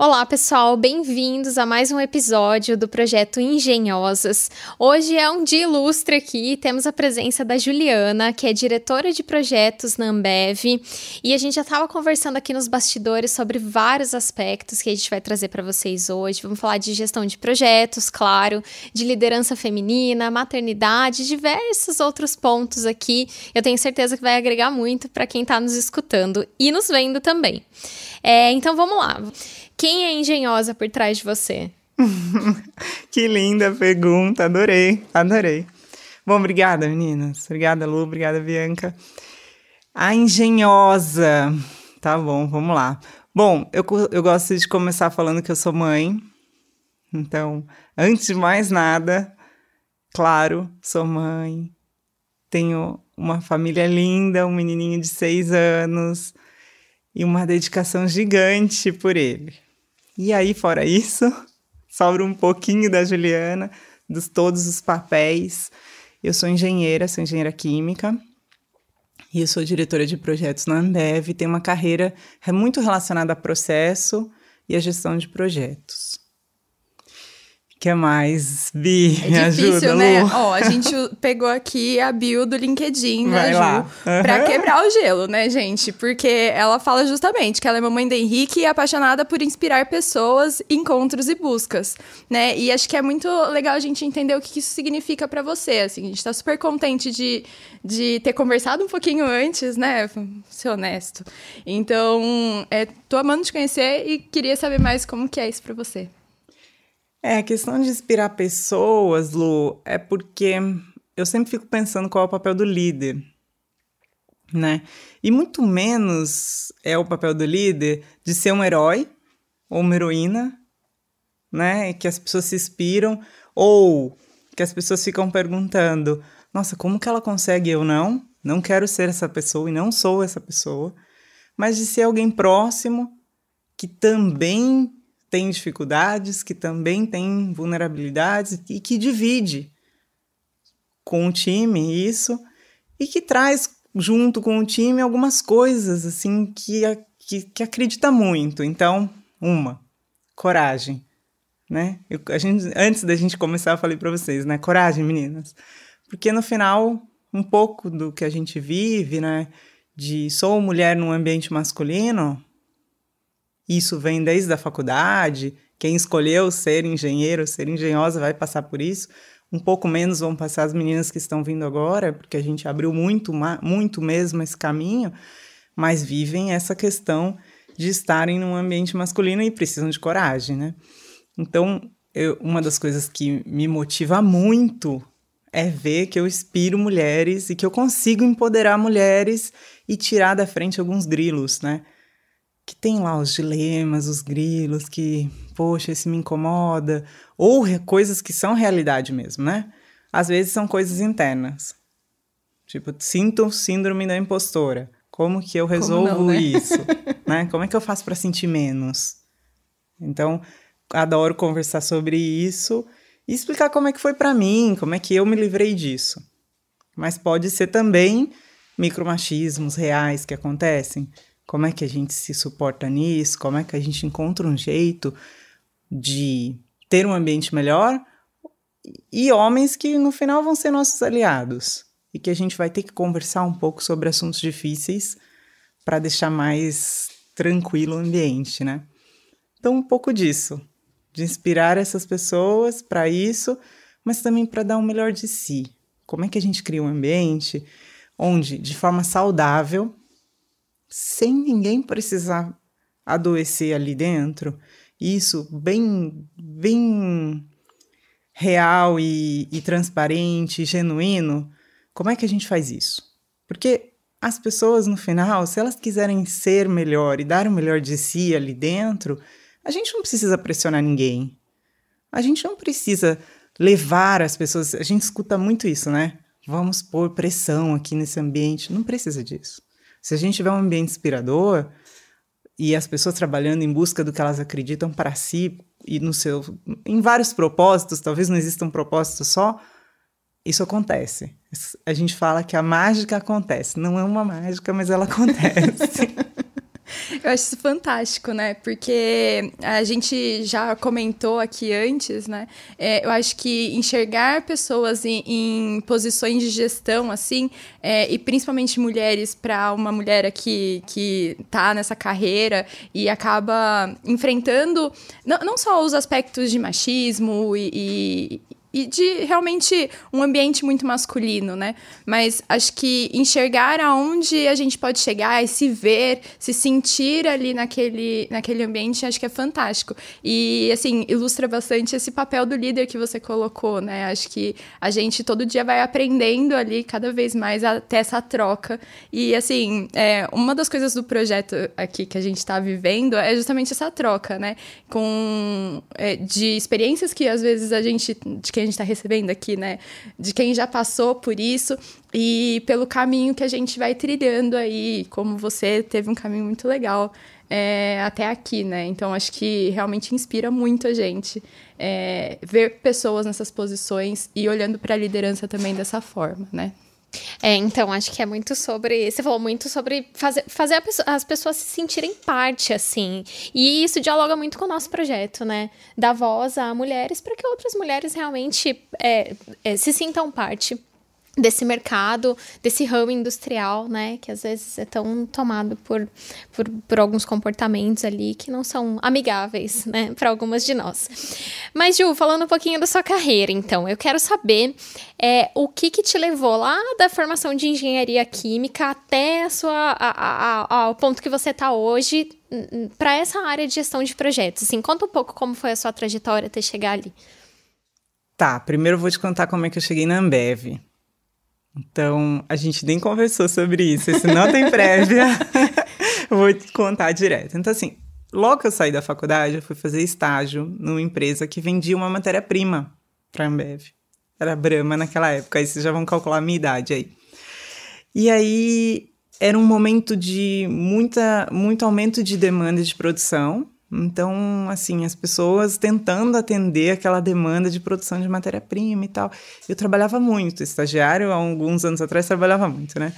Olá, pessoal, bem-vindos a mais um episódio do projeto Engenhosas. Hoje é um dia ilustre aqui, temos a presença da Juliana, que é diretora de projetos na Ambev, e a gente já estava conversando aqui nos bastidores sobre vários aspectos que a gente vai trazer para vocês hoje. Vamos falar de gestão de projetos, claro, de liderança feminina, maternidade, diversos outros pontos aqui. Eu tenho certeza que vai agregar muito para quem está nos escutando e nos vendo também. É, então vamos lá. Quem é engenhosa por trás de você? que linda pergunta, adorei, adorei. Bom, obrigada, meninas. Obrigada, Lu, obrigada, Bianca. A engenhosa. Tá bom, vamos lá. Bom, eu, eu gosto de começar falando que eu sou mãe. Então, antes de mais nada, claro, sou mãe. Tenho uma família linda, um menininho de seis anos e uma dedicação gigante por ele. E aí, fora isso, sobra um pouquinho da Juliana, dos todos os papéis. Eu sou engenheira, sou engenheira química. E eu sou diretora de projetos na Ambev, tenho uma carreira é muito relacionada a processo e a gestão de projetos que mais, Bi? É difícil, ajuda, né? Lu. Ó, a gente pegou aqui a bio do LinkedIn né, Vai lá. Ju uhum. pra quebrar o gelo, né, gente? Porque ela fala justamente que ela é mamãe do Henrique e é apaixonada por inspirar pessoas, encontros e buscas, né? E acho que é muito legal a gente entender o que isso significa para você, assim. A gente tá super contente de, de ter conversado um pouquinho antes, né? Ser honesto. Então, é, tô amando te conhecer e queria saber mais como que é isso para você. É, a questão de inspirar pessoas, Lu, é porque eu sempre fico pensando qual é o papel do líder, né? E muito menos é o papel do líder de ser um herói ou uma heroína, né? Que as pessoas se inspiram ou que as pessoas ficam perguntando: nossa, como que ela consegue? Eu não, não quero ser essa pessoa e não sou essa pessoa, mas de ser alguém próximo que também tem dificuldades, que também tem vulnerabilidades e que divide com o time isso e que traz junto com o time algumas coisas assim que, que, que acredita muito. Então, uma, coragem, né? Eu, a gente, antes da gente começar, eu falei para vocês, né? Coragem, meninas. Porque no final, um pouco do que a gente vive, né? De sou mulher num ambiente masculino, isso vem desde a faculdade, quem escolheu ser engenheiro, ser engenhosa vai passar por isso. Um pouco menos vão passar as meninas que estão vindo agora, porque a gente abriu muito, muito mesmo esse caminho, mas vivem essa questão de estarem num ambiente masculino e precisam de coragem, né? Então, eu, uma das coisas que me motiva muito é ver que eu inspiro mulheres e que eu consigo empoderar mulheres e tirar da frente alguns grilos, né? que tem lá os dilemas, os grilos, que, poxa, esse me incomoda, ou coisas que são realidade mesmo, né? Às vezes são coisas internas. Tipo, sinto síndrome da impostora. Como que eu resolvo não, né? isso? né? Como é que eu faço para sentir menos? Então, adoro conversar sobre isso e explicar como é que foi para mim, como é que eu me livrei disso. Mas pode ser também micromachismos reais que acontecem, como é que a gente se suporta nisso? Como é que a gente encontra um jeito de ter um ambiente melhor? E homens que no final vão ser nossos aliados e que a gente vai ter que conversar um pouco sobre assuntos difíceis para deixar mais tranquilo o ambiente, né? Então, um pouco disso, de inspirar essas pessoas para isso, mas também para dar o melhor de si. Como é que a gente cria um ambiente onde, de forma saudável, sem ninguém precisar adoecer ali dentro. Isso bem, bem real e, e transparente, e genuíno. Como é que a gente faz isso? Porque as pessoas, no final, se elas quiserem ser melhor e dar o melhor de si ali dentro, a gente não precisa pressionar ninguém. A gente não precisa levar as pessoas. A gente escuta muito isso, né? Vamos pôr pressão aqui nesse ambiente. Não precisa disso. Se a gente tiver um ambiente inspirador e as pessoas trabalhando em busca do que elas acreditam para si e no seu em vários propósitos, talvez não exista um propósito só, isso acontece. A gente fala que a mágica acontece. Não é uma mágica, mas ela acontece. Eu acho isso fantástico, né? Porque a gente já comentou aqui antes, né? É, eu acho que enxergar pessoas em, em posições de gestão, assim, é, e principalmente mulheres, para uma mulher aqui que tá nessa carreira e acaba enfrentando não, não só os aspectos de machismo e, e e de realmente um ambiente muito masculino, né? Mas acho que enxergar aonde a gente pode chegar e se ver, se sentir ali naquele, naquele ambiente, acho que é fantástico. E, assim, ilustra bastante esse papel do líder que você colocou, né? Acho que a gente todo dia vai aprendendo ali cada vez mais até essa troca. E, assim, é, uma das coisas do projeto aqui que a gente está vivendo é justamente essa troca, né? Com, é, de experiências que às vezes a gente que a gente está recebendo aqui, né? De quem já passou por isso e pelo caminho que a gente vai trilhando aí, como você teve um caminho muito legal é, até aqui, né? Então acho que realmente inspira muito a gente é, ver pessoas nessas posições e olhando para a liderança também dessa forma, né? É, então, acho que é muito sobre. Você falou muito sobre fazer, fazer as pessoas se sentirem parte, assim. E isso dialoga muito com o nosso projeto, né? Dar voz a mulheres para que outras mulheres realmente é, é, se sintam parte desse mercado, desse ramo industrial, né, que às vezes é tão tomado por, por, por alguns comportamentos ali que não são amigáveis, né, para algumas de nós. Mas, Ju, falando um pouquinho da sua carreira, então, eu quero saber é, o que que te levou lá da formação de engenharia química até a sua, a, a, ao ponto que você está hoje para essa área de gestão de projetos. Assim, conta um pouco como foi a sua trajetória até chegar ali. Tá, primeiro eu vou te contar como é que eu cheguei na Ambev. Então, a gente nem conversou sobre isso, se não tem prévia. Vou te contar direto. Então, assim, logo que eu saí da faculdade, eu fui fazer estágio numa empresa que vendia uma matéria-prima para a Ambev. Era Brahma naquela época, aí vocês já vão calcular a minha idade aí. E aí, era um momento de muita, muito aumento de demanda de produção, então, assim, as pessoas tentando atender aquela demanda de produção de matéria-prima e tal. Eu trabalhava muito, estagiário, há alguns anos atrás trabalhava muito, né?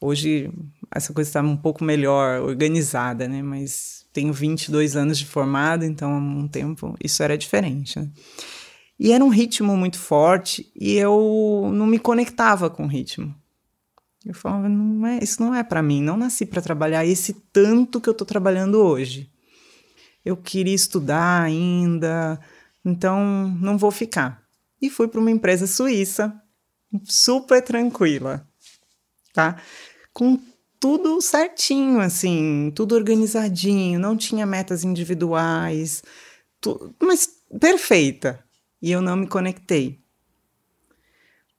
Hoje essa coisa está um pouco melhor organizada, né? Mas tenho 22 anos de formado, então há um tempo isso era diferente. Né? E era um ritmo muito forte e eu não me conectava com o ritmo. Eu falava, não é, isso não é para mim, não nasci para trabalhar esse tanto que eu estou trabalhando hoje eu queria estudar ainda, então não vou ficar. E fui para uma empresa suíça, super tranquila, tá? Com tudo certinho, assim, tudo organizadinho, não tinha metas individuais, tu, mas perfeita. E eu não me conectei.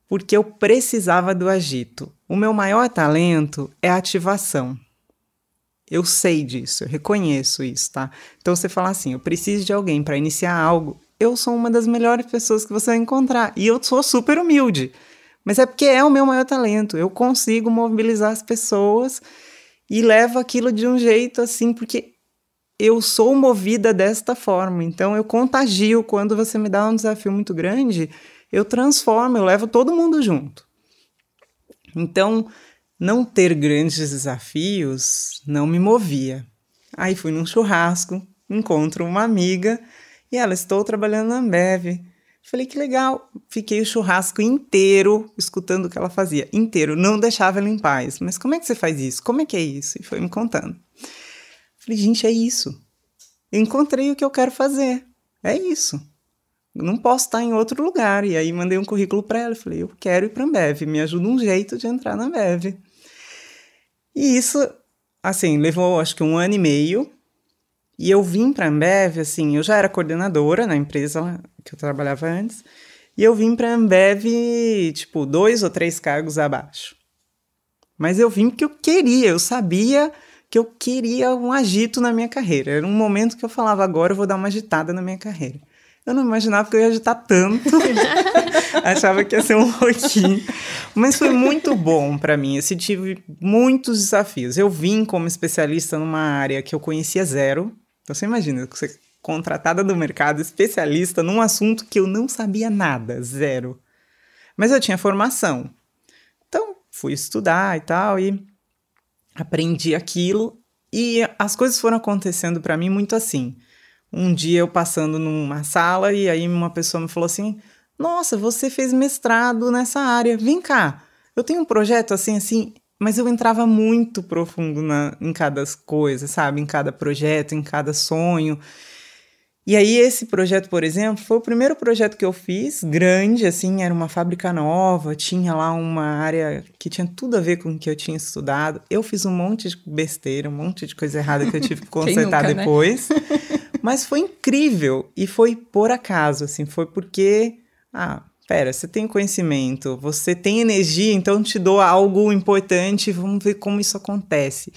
Porque eu precisava do agito. O meu maior talento é a ativação. Eu sei disso, eu reconheço isso, tá? Então você fala assim: eu preciso de alguém para iniciar algo. Eu sou uma das melhores pessoas que você vai encontrar e eu sou super humilde. Mas é porque é o meu maior talento. Eu consigo mobilizar as pessoas e levo aquilo de um jeito assim, porque eu sou movida desta forma. Então eu contagio quando você me dá um desafio muito grande, eu transformo, eu levo todo mundo junto. Então, não ter grandes desafios não me movia. Aí fui num churrasco, encontro uma amiga e ela, estou trabalhando na Ambev. Falei, que legal. Fiquei o churrasco inteiro escutando o que ela fazia, inteiro. Não deixava ela em paz. Mas como é que você faz isso? Como é que é isso? E foi me contando. Falei, gente, é isso. Eu encontrei o que eu quero fazer. É isso. Eu não posso estar em outro lugar. E aí mandei um currículo para ela. Falei, eu quero ir para a Ambev. Me ajuda um jeito de entrar na Ambev. E isso, assim, levou acho que um ano e meio. E eu vim para a Ambev, assim, eu já era coordenadora na empresa que eu trabalhava antes. E eu vim para a Ambev, tipo, dois ou três cargos abaixo. Mas eu vim porque eu queria, eu sabia que eu queria um agito na minha carreira. Era um momento que eu falava, agora eu vou dar uma agitada na minha carreira. Eu não imaginava que eu ia agitar tanto. Achava que ia ser um pouquinho. Mas foi muito bom para mim. Eu tive muitos desafios. Eu vim como especialista numa área que eu conhecia zero. Então você imagina, você contratada do mercado, especialista num assunto que eu não sabia nada, zero. Mas eu tinha formação. Então, fui estudar e tal e aprendi aquilo e as coisas foram acontecendo para mim muito assim um dia eu passando numa sala e aí uma pessoa me falou assim: Nossa, você fez mestrado nessa área, vem cá. Eu tenho um projeto assim, assim, mas eu entrava muito profundo na, em cada coisa, sabe? Em cada projeto, em cada sonho. E aí, esse projeto, por exemplo, foi o primeiro projeto que eu fiz, grande, assim, era uma fábrica nova, tinha lá uma área que tinha tudo a ver com o que eu tinha estudado. Eu fiz um monte de besteira, um monte de coisa errada que eu tive que consertar nunca, né? depois. Né? Mas foi incrível e foi por acaso, assim, foi porque ah, pera, você tem conhecimento, você tem energia, então te dou algo importante, vamos ver como isso acontece.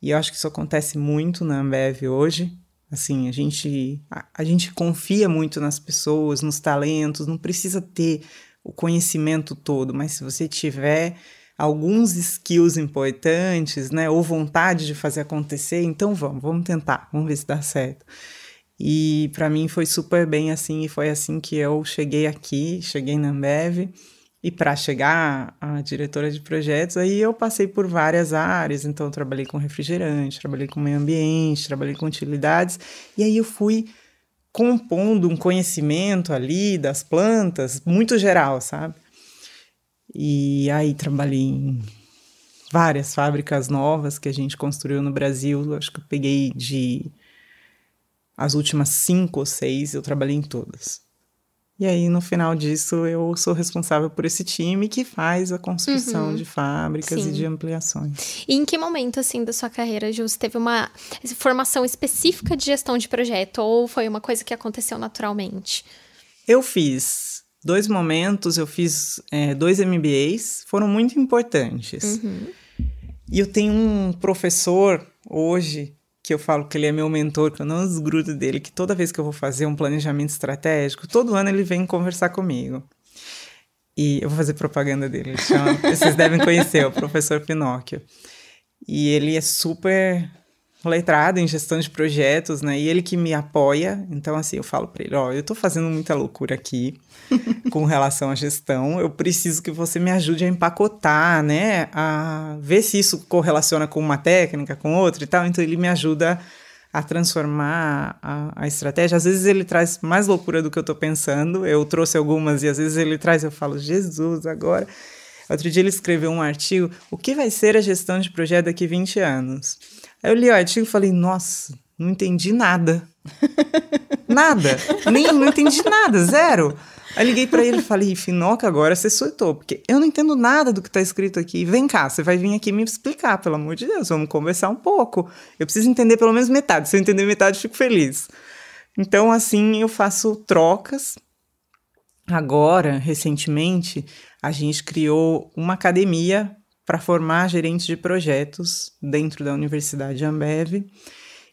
E eu acho que isso acontece muito na Ambev hoje. Assim, a gente, a, a gente confia muito nas pessoas, nos talentos, não precisa ter o conhecimento todo, mas se você tiver alguns skills importantes, né? Ou vontade de fazer acontecer. Então vamos, vamos tentar, vamos ver se dá certo. E para mim foi super bem assim, e foi assim que eu cheguei aqui, cheguei na Ambev. E para chegar à diretora de projetos, aí eu passei por várias áreas. Então, trabalhei com refrigerante, trabalhei com meio ambiente, trabalhei com utilidades. E aí eu fui compondo um conhecimento ali das plantas, muito geral, sabe? E aí trabalhei em várias fábricas novas que a gente construiu no Brasil. Acho que eu peguei de as últimas cinco ou seis, eu trabalhei em todas. E aí, no final disso, eu sou responsável por esse time que faz a construção uhum. de fábricas Sim. e de ampliações. E em que momento, assim, da sua carreira, Ju, você teve uma formação específica de gestão de projeto? Ou foi uma coisa que aconteceu naturalmente? Eu fiz dois momentos, eu fiz é, dois MBAs, foram muito importantes. Uhum. E eu tenho um professor hoje que eu falo que ele é meu mentor, que eu não desgrudo dele, que toda vez que eu vou fazer um planejamento estratégico, todo ano ele vem conversar comigo. E eu vou fazer propaganda dele. Chama, vocês devem conhecer, o professor Pinóquio. E ele é super letrado em gestão de projetos, né? E ele que me apoia. Então, assim, eu falo para ele: ó, oh, eu tô fazendo muita loucura aqui com relação à gestão. Eu preciso que você me ajude a empacotar, né? A ver se isso correlaciona com uma técnica, com outra e tal. Então, ele me ajuda a transformar a, a estratégia. Às vezes ele traz mais loucura do que eu tô pensando. Eu trouxe algumas e às vezes ele traz, eu falo, Jesus, agora. Outro dia ele escreveu um artigo, o que vai ser a gestão de projeto daqui 20 anos? Aí eu li o artigo e falei, nossa, não entendi nada. nada. Nem, não entendi nada, zero. Aí liguei para ele e falei, Finoca, agora você surtou, porque eu não entendo nada do que tá escrito aqui. Vem cá, você vai vir aqui me explicar, pelo amor de Deus, vamos conversar um pouco. Eu preciso entender pelo menos metade. Se eu entender metade, eu fico feliz. Então, assim, eu faço trocas. Agora, recentemente, a gente criou uma academia para formar gerentes de projetos dentro da Universidade Ambev.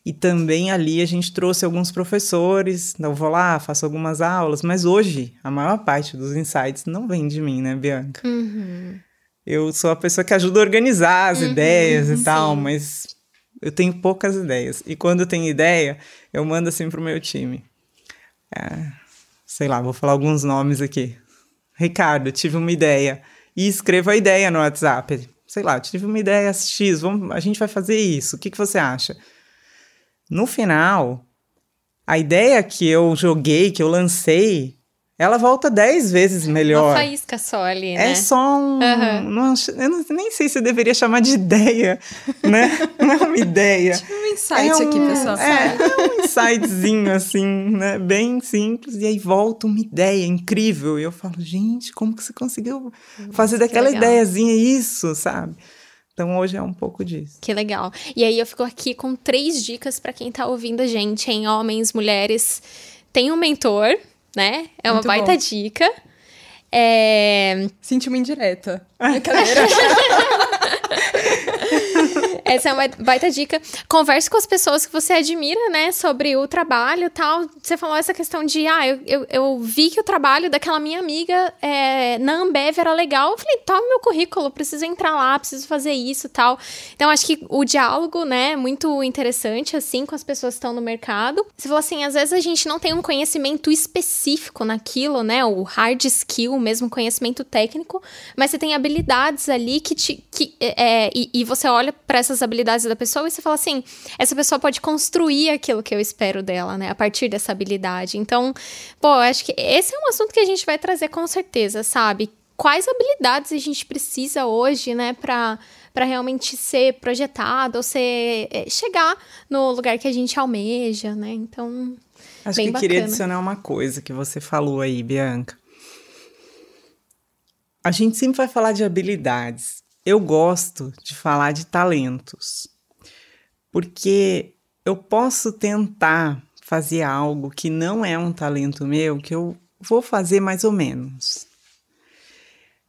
E também ali a gente trouxe alguns professores, eu vou lá, faço algumas aulas, mas hoje a maior parte dos insights não vem de mim, né, Bianca? Uhum. Eu sou a pessoa que ajuda a organizar as uhum, ideias e sim. tal, mas eu tenho poucas ideias. E quando eu tenho ideia, eu mando assim pro meu time. É, sei lá, vou falar alguns nomes aqui. Ricardo, tive uma ideia e escreva a ideia no WhatsApp. Sei lá, tive uma ideia X, vamos, a gente vai fazer isso, o que, que você acha? No final, a ideia que eu joguei, que eu lancei, ela volta dez vezes melhor. Uma faísca só ali, é né? É só um. Uhum. Não, eu não, nem sei se eu deveria chamar de ideia, né? Não é uma ideia. Tipo um insight é um, aqui, pessoal. É, é um insightzinho, assim, né? Bem simples. E aí volta uma ideia incrível. E eu falo, gente, como que você conseguiu hum, fazer Nossa, daquela ideiazinha isso, sabe? Então hoje é um pouco disso. Que legal. E aí eu fico aqui com três dicas para quem tá ouvindo a gente, em Homens, mulheres. Tem um mentor, né? É uma Muito baita bom. dica. É... Senti uma indireta. Brincadeira. Essa é uma baita dica. Converse com as pessoas que você admira, né? Sobre o trabalho e tal. Você falou essa questão de, ah, eu, eu, eu vi que o trabalho daquela minha amiga é, na Ambev era legal. Eu falei, toma meu currículo, preciso entrar lá, preciso fazer isso e tal. Então, acho que o diálogo, né? É muito interessante, assim, com as pessoas que estão no mercado. Você falou assim, às vezes a gente não tem um conhecimento específico naquilo, né? O hard skill, mesmo conhecimento técnico. Mas você tem habilidades ali que te... Que, é, é e, e você olha para essas as habilidades da pessoa e você fala assim: essa pessoa pode construir aquilo que eu espero dela, né? A partir dessa habilidade. Então, pô, eu acho que esse é um assunto que a gente vai trazer com certeza, sabe? Quais habilidades a gente precisa hoje, né, para para realmente ser projetado ou ser é, chegar no lugar que a gente almeja, né? Então, acho bem que eu queria adicionar uma coisa que você falou aí, Bianca. A gente sempre vai falar de habilidades, eu gosto de falar de talentos, porque eu posso tentar fazer algo que não é um talento meu, que eu vou fazer mais ou menos.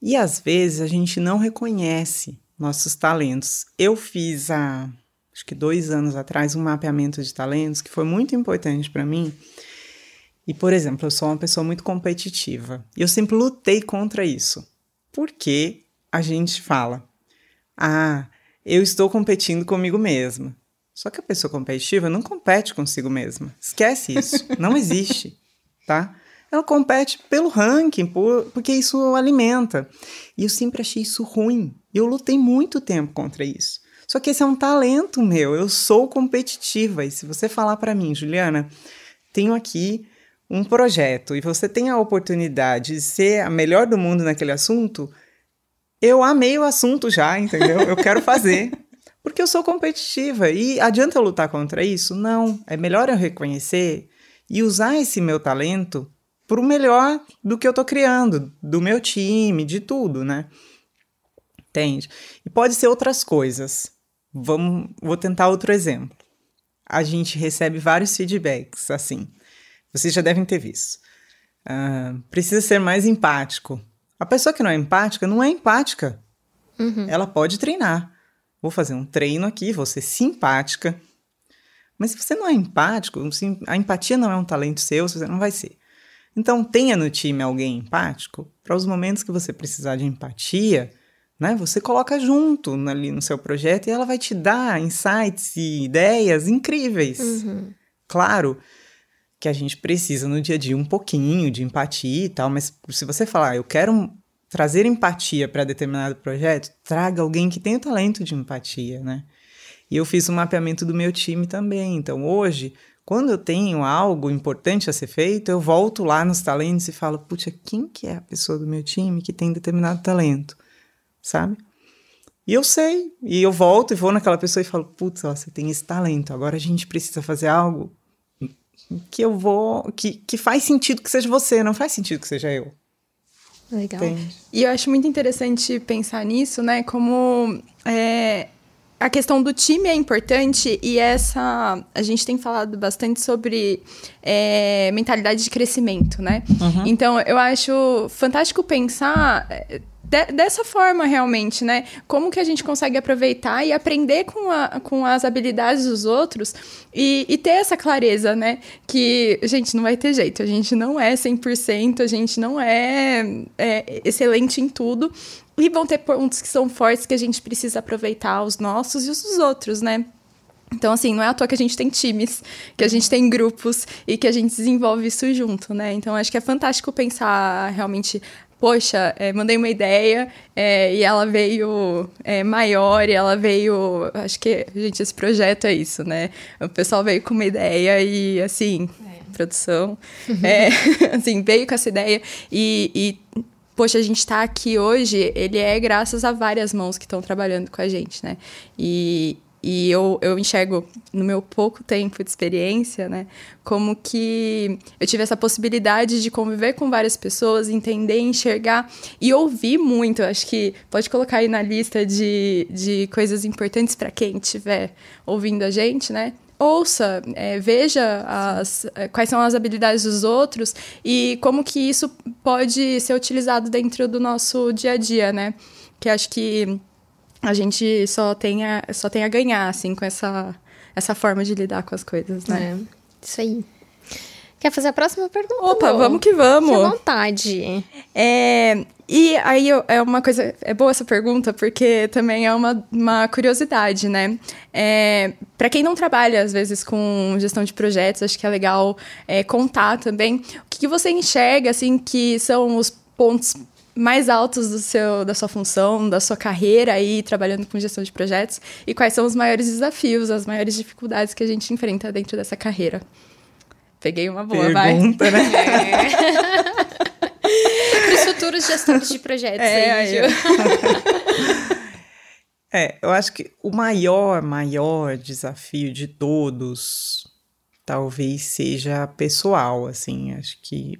E às vezes a gente não reconhece nossos talentos. Eu fiz há acho que dois anos atrás um mapeamento de talentos que foi muito importante para mim. E, por exemplo, eu sou uma pessoa muito competitiva. E eu sempre lutei contra isso. Porque a gente fala, ah, eu estou competindo comigo mesma. Só que a pessoa competitiva não compete consigo mesma. Esquece isso. Não existe, tá? Ela compete pelo ranking, por, porque isso alimenta. E eu sempre achei isso ruim. Eu lutei muito tempo contra isso. Só que esse é um talento meu. Eu sou competitiva. E se você falar para mim, Juliana, tenho aqui um projeto e você tem a oportunidade de ser a melhor do mundo naquele assunto, eu amei o assunto já, entendeu? Eu quero fazer. Porque eu sou competitiva. E adianta eu lutar contra isso? Não. É melhor eu reconhecer e usar esse meu talento para o melhor do que eu estou criando, do meu time, de tudo, né? Entende? E pode ser outras coisas. Vamos, vou tentar outro exemplo. A gente recebe vários feedbacks assim. Vocês já devem ter visto. Uh, precisa ser mais empático. A pessoa que não é empática não é empática. Uhum. Ela pode treinar. Vou fazer um treino aqui, vou ser simpática. Mas se você não é empático, a empatia não é um talento seu, você não vai ser. Então tenha no time alguém empático para os momentos que você precisar de empatia, né? Você coloca junto ali no seu projeto e ela vai te dar insights e ideias incríveis. Uhum. Claro, que a gente precisa no dia a dia um pouquinho de empatia e tal, mas se você falar, ah, eu quero trazer empatia para determinado projeto, traga alguém que tenha o talento de empatia, né? E eu fiz um mapeamento do meu time também. Então, hoje, quando eu tenho algo importante a ser feito, eu volto lá nos talentos e falo, puxa, quem que é a pessoa do meu time que tem determinado talento, sabe? E eu sei, e eu volto e vou naquela pessoa e falo, putz, você tem esse talento, agora a gente precisa fazer algo que eu vou. Que, que faz sentido que seja você, não faz sentido que seja eu. Legal. Entende? E eu acho muito interessante pensar nisso, né? Como é, a questão do time é importante e essa. A gente tem falado bastante sobre é, mentalidade de crescimento, né? Uhum. Então eu acho fantástico pensar é, de, dessa forma realmente, né? Como que a gente consegue aproveitar e aprender com, a, com as habilidades dos outros e, e ter essa clareza, né? Que, gente, não vai ter jeito, a gente não é 100%, a gente não é, é excelente em tudo. E vão ter pontos que são fortes que a gente precisa aproveitar, os nossos e os dos outros, né? Então, assim, não é à toa que a gente tem times, que a gente tem grupos e que a gente desenvolve isso junto, né? Então, acho que é fantástico pensar realmente poxa, é, mandei uma ideia é, e ela veio é, maior e ela veio. Acho que, gente, esse projeto é isso, né? O pessoal veio com uma ideia e, assim, é. produção, é, assim, veio com essa ideia e, e poxa, a gente está aqui hoje, ele é graças a várias mãos que estão trabalhando com a gente, né? E, e eu, eu enxergo, no meu pouco tempo de experiência, né, como que eu tive essa possibilidade de conviver com várias pessoas, entender, enxergar e ouvir muito. Acho que pode colocar aí na lista de, de coisas importantes para quem estiver ouvindo a gente, né? ouça, é, veja as, é, quais são as habilidades dos outros e como que isso pode ser utilizado dentro do nosso dia a dia, né? Que acho que a gente só tem a, só tem a ganhar, assim, com essa, essa forma de lidar com as coisas, né? É, isso aí. Quer fazer a próxima pergunta? Opa, vamos que vamos. Fique à vontade. É, e aí é uma coisa. É boa essa pergunta, porque também é uma, uma curiosidade, né? É, para quem não trabalha, às vezes, com gestão de projetos, acho que é legal é, contar também. O que, que, você enxerga, assim, que são os pontos mais altos do seu, da sua função, da sua carreira aí trabalhando com gestão de projetos e quais são os maiores desafios, as maiores dificuldades que a gente enfrenta dentro dessa carreira. Peguei uma boa, Pergunta, vai. Né? É. Para os futuros gestores de projetos, é, aí, é. é, eu acho que o maior, maior desafio de todos talvez seja pessoal, assim, acho que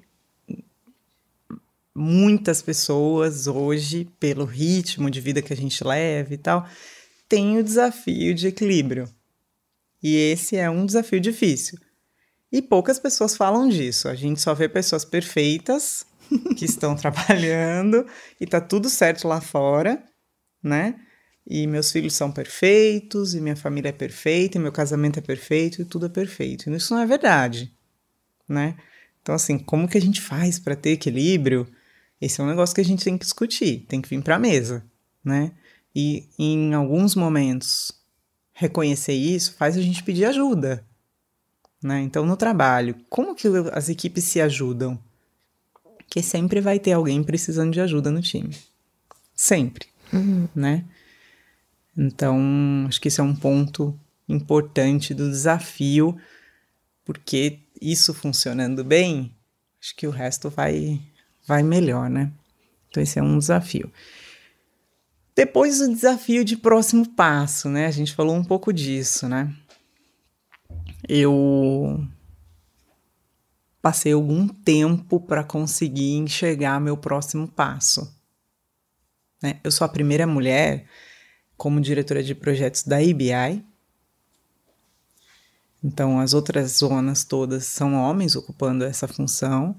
muitas pessoas hoje, pelo ritmo de vida que a gente leva e tal, tem o desafio de equilíbrio. E esse é um desafio difícil. E poucas pessoas falam disso. A gente só vê pessoas perfeitas que estão trabalhando e tá tudo certo lá fora, né? E meus filhos são perfeitos, e minha família é perfeita, e meu casamento é perfeito, e tudo é perfeito. E isso não é verdade, né? Então, assim, como que a gente faz para ter equilíbrio? Esse é um negócio que a gente tem que discutir, tem que vir para a mesa, né? E em alguns momentos reconhecer isso faz a gente pedir ajuda, né? Então no trabalho, como que as equipes se ajudam? Que sempre vai ter alguém precisando de ajuda no time, sempre, uhum. né? Então acho que esse é um ponto importante do desafio, porque isso funcionando bem, acho que o resto vai vai melhor, né? Então, esse é um desafio. Depois, o desafio de próximo passo, né? A gente falou um pouco disso, né? Eu passei algum tempo para conseguir enxergar meu próximo passo. Né? Eu sou a primeira mulher como diretora de projetos da IBI. Então, as outras zonas todas são homens ocupando essa função.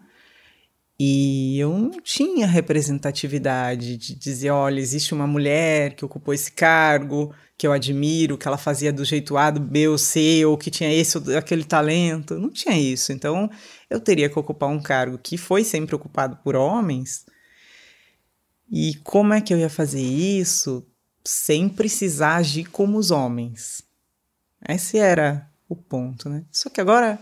E eu não tinha representatividade de dizer, olha, existe uma mulher que ocupou esse cargo, que eu admiro, que ela fazia do jeito A, do B ou C, ou que tinha esse ou aquele talento. Não tinha isso. Então, eu teria que ocupar um cargo que foi sempre ocupado por homens. E como é que eu ia fazer isso sem precisar agir como os homens? Esse era o ponto, né? Só que agora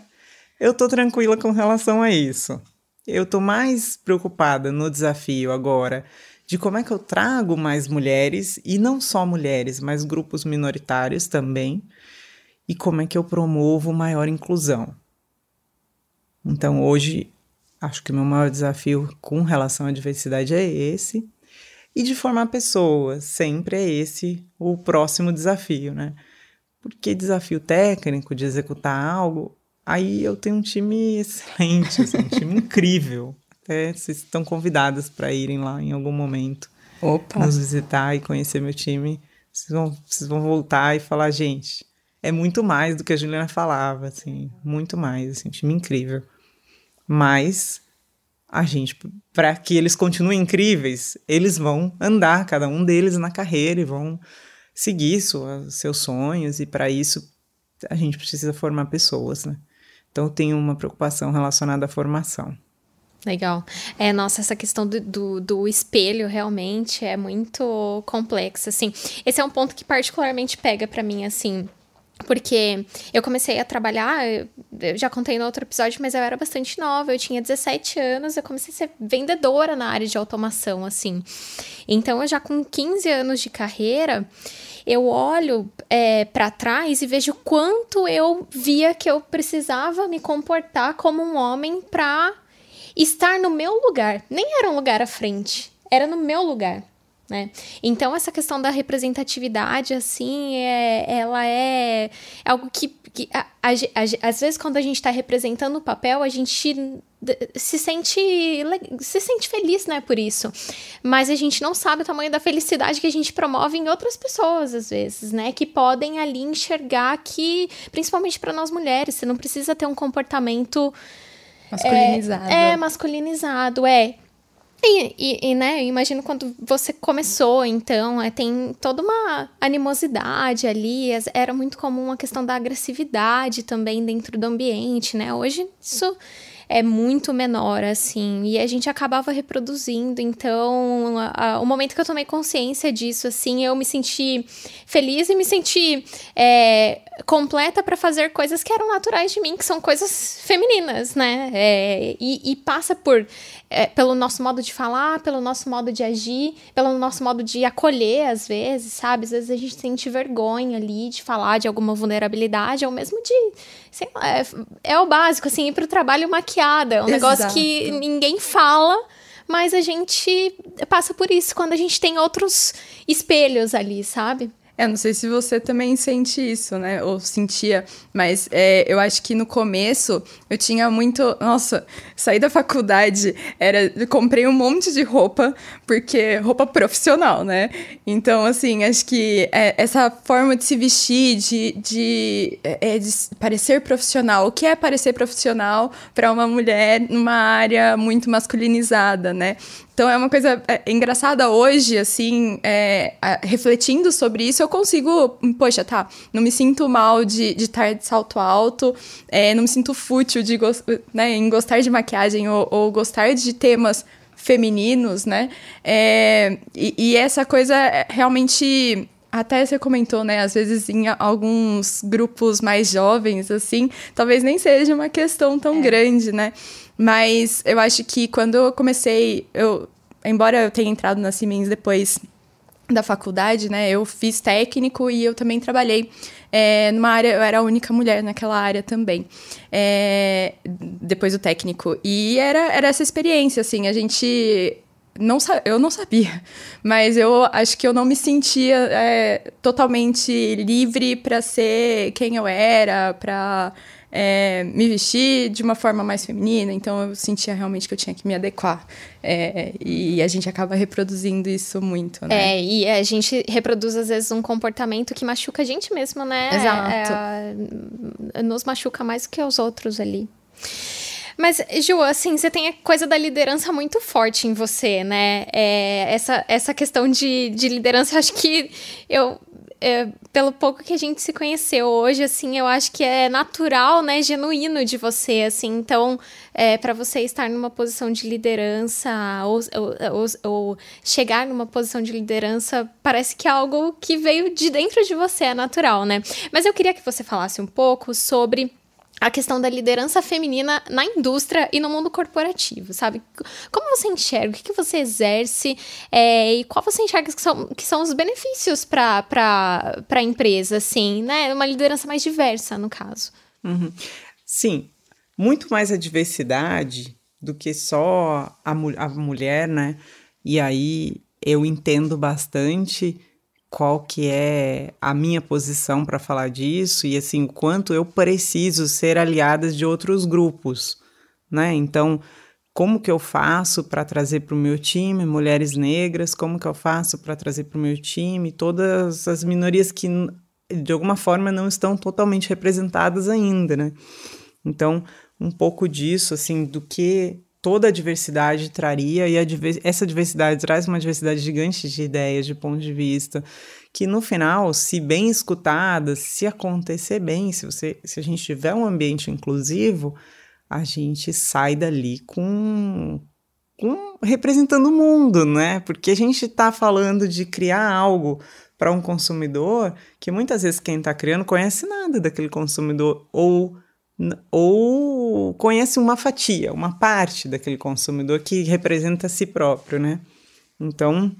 eu tô tranquila com relação a isso. Eu estou mais preocupada no desafio agora de como é que eu trago mais mulheres, e não só mulheres, mas grupos minoritários também, e como é que eu promovo maior inclusão. Então, hoje, acho que o meu maior desafio com relação à diversidade é esse, e de formar pessoas, sempre é esse o próximo desafio, né? Porque desafio técnico de executar algo Aí eu tenho um time excelente, assim, um time incrível. Até vocês estão convidadas para irem lá em algum momento Opa. nos visitar e conhecer meu time. Vocês vão, vocês vão voltar e falar, gente, é muito mais do que a Juliana falava, assim, muito mais, assim, um time incrível. Mas a gente, para que eles continuem incríveis, eles vão andar, cada um deles na carreira e vão seguir sua, seus sonhos, e para isso a gente precisa formar pessoas, né? Então, eu tenho uma preocupação relacionada à formação. Legal. É, nossa, essa questão do, do, do, espelho realmente é muito complexa, assim. Esse é um ponto que particularmente pega para mim, assim, porque eu comecei a trabalhar, eu já contei no outro episódio, mas eu era bastante nova, eu tinha 17 anos, eu comecei a ser vendedora na área de automação, assim. Então, eu já com 15 anos de carreira, eu olho é, para trás e vejo quanto eu via que eu precisava me comportar como um homem para estar no meu lugar. Nem era um lugar à frente, era no meu lugar né? Então essa questão da representatividade, assim, é, ela é algo que, que a, a, a, às vezes quando a gente está representando o papel, a gente se sente se sente feliz, né, por isso. Mas a gente não sabe o tamanho da felicidade que a gente promove em outras pessoas às vezes, né, que podem ali enxergar que, principalmente para nós mulheres, você não precisa ter um comportamento Masculinizado. É, é, masculinizado, é. E, e, e, né, eu imagino quando você começou, então, é, tem toda uma animosidade ali, era muito comum a questão da agressividade também dentro do ambiente, né? Hoje isso é muito menor, assim, e a gente acabava reproduzindo, então, a, a, o momento que eu tomei consciência disso, assim, eu me senti feliz e me senti. É, completa para fazer coisas que eram naturais de mim, que são coisas femininas, né? É, e, e, passa por é, pelo nosso modo de falar, pelo nosso modo de agir, pelo nosso modo de acolher, às vezes, sabe? Às vezes a gente sente vergonha ali de falar de alguma vulnerabilidade, ou mesmo de, sei lá, é, é o básico, assim, ir o trabalho maquiada. É um Exato. negócio que ninguém fala mas a gente passa por isso quando a gente tem outros espelhos ali, sabe? É, não sei se você também sente isso, né? Ou sentia, mas é, eu acho que no começo eu tinha muito. Nossa, saí da faculdade, era, comprei um monte de roupa, porque roupa profissional, né? Então, assim, acho que é, essa forma de se vestir, de, de, é, é de parecer profissional, o que é parecer profissional para uma mulher numa área muito masculinizada, né? Então é uma coisa é, engraçada hoje, assim, é, refletindo sobre isso, eu consigo, poxa, tá, não me sinto mal de, estar de salto alto, é, não me sinto fútil de né, em gostar de maquiagem ou, ou gostar de temas femininos, né? É, e, e essa coisa é, realmente até você comentou, né? Às vezes em alguns grupos mais jovens, assim, talvez nem seja uma questão tão é. grande, né? Mas eu acho que quando eu comecei, eu, embora eu tenha entrado na Siemens depois da faculdade, né? Eu fiz técnico e eu também trabalhei é, numa área, eu era a única mulher naquela área também, é, depois do técnico. E era, era essa experiência, assim, a gente. Não, eu não sabia, mas eu acho que eu não me sentia é, totalmente livre para ser quem eu era, para é, me vestir de uma forma mais feminina, então eu sentia realmente que eu tinha que me adequar. É, e a gente acaba reproduzindo isso muito, né? É, e a gente reproduz às vezes um comportamento que machuca a gente mesmo, né? Exato. É, é nos machuca mais que os outros ali. Mas, Ju, assim, você tem a coisa da liderança muito forte em você, né? É, essa, essa questão de, de liderança, eu acho que eu é, pelo pouco que a gente se conheceu hoje, assim, eu acho que é natural, né, genuíno de você, assim. Então, é, para você estar numa posição de liderança ou, ou, ou, ou, chegar numa posição de liderança, parece que é algo que veio de dentro de você, é natural, né? Mas eu queria que você falasse um pouco sobre a questão da liderança feminina na indústria e no mundo corporativo, sabe? Como você enxerga, o que, você exerce é, e qual você enxerga que são, que são os benefícios para a empresa, assim, né? Uma liderança mais diversa, no caso. Uhum. Sim, muito mais a diversidade do que só a, mu a mulher, né? E aí eu entendo bastante qual que é a minha posição para falar disso e assim, o quanto eu preciso ser aliada de outros grupos, né? Então, como que eu faço para trazer para o meu time mulheres negras? Como que eu faço para trazer para o meu time todas as minorias que de alguma forma não estão totalmente representadas ainda, né? Então, um pouco disso, assim, do que toda a diversidade traria, e diver essa diversidade traz uma diversidade gigante de ideias, de ponto de vista, que no final, se bem escutadas, se acontecer bem, se, você, se a gente tiver um ambiente inclusivo, a gente sai dali com, com representando o mundo, né? Porque a gente está falando de criar algo para um consumidor que muitas vezes quem está criando conhece nada daquele consumidor ou ou conhece uma fatia, uma parte daquele consumidor que representa a si próprio, né? Então,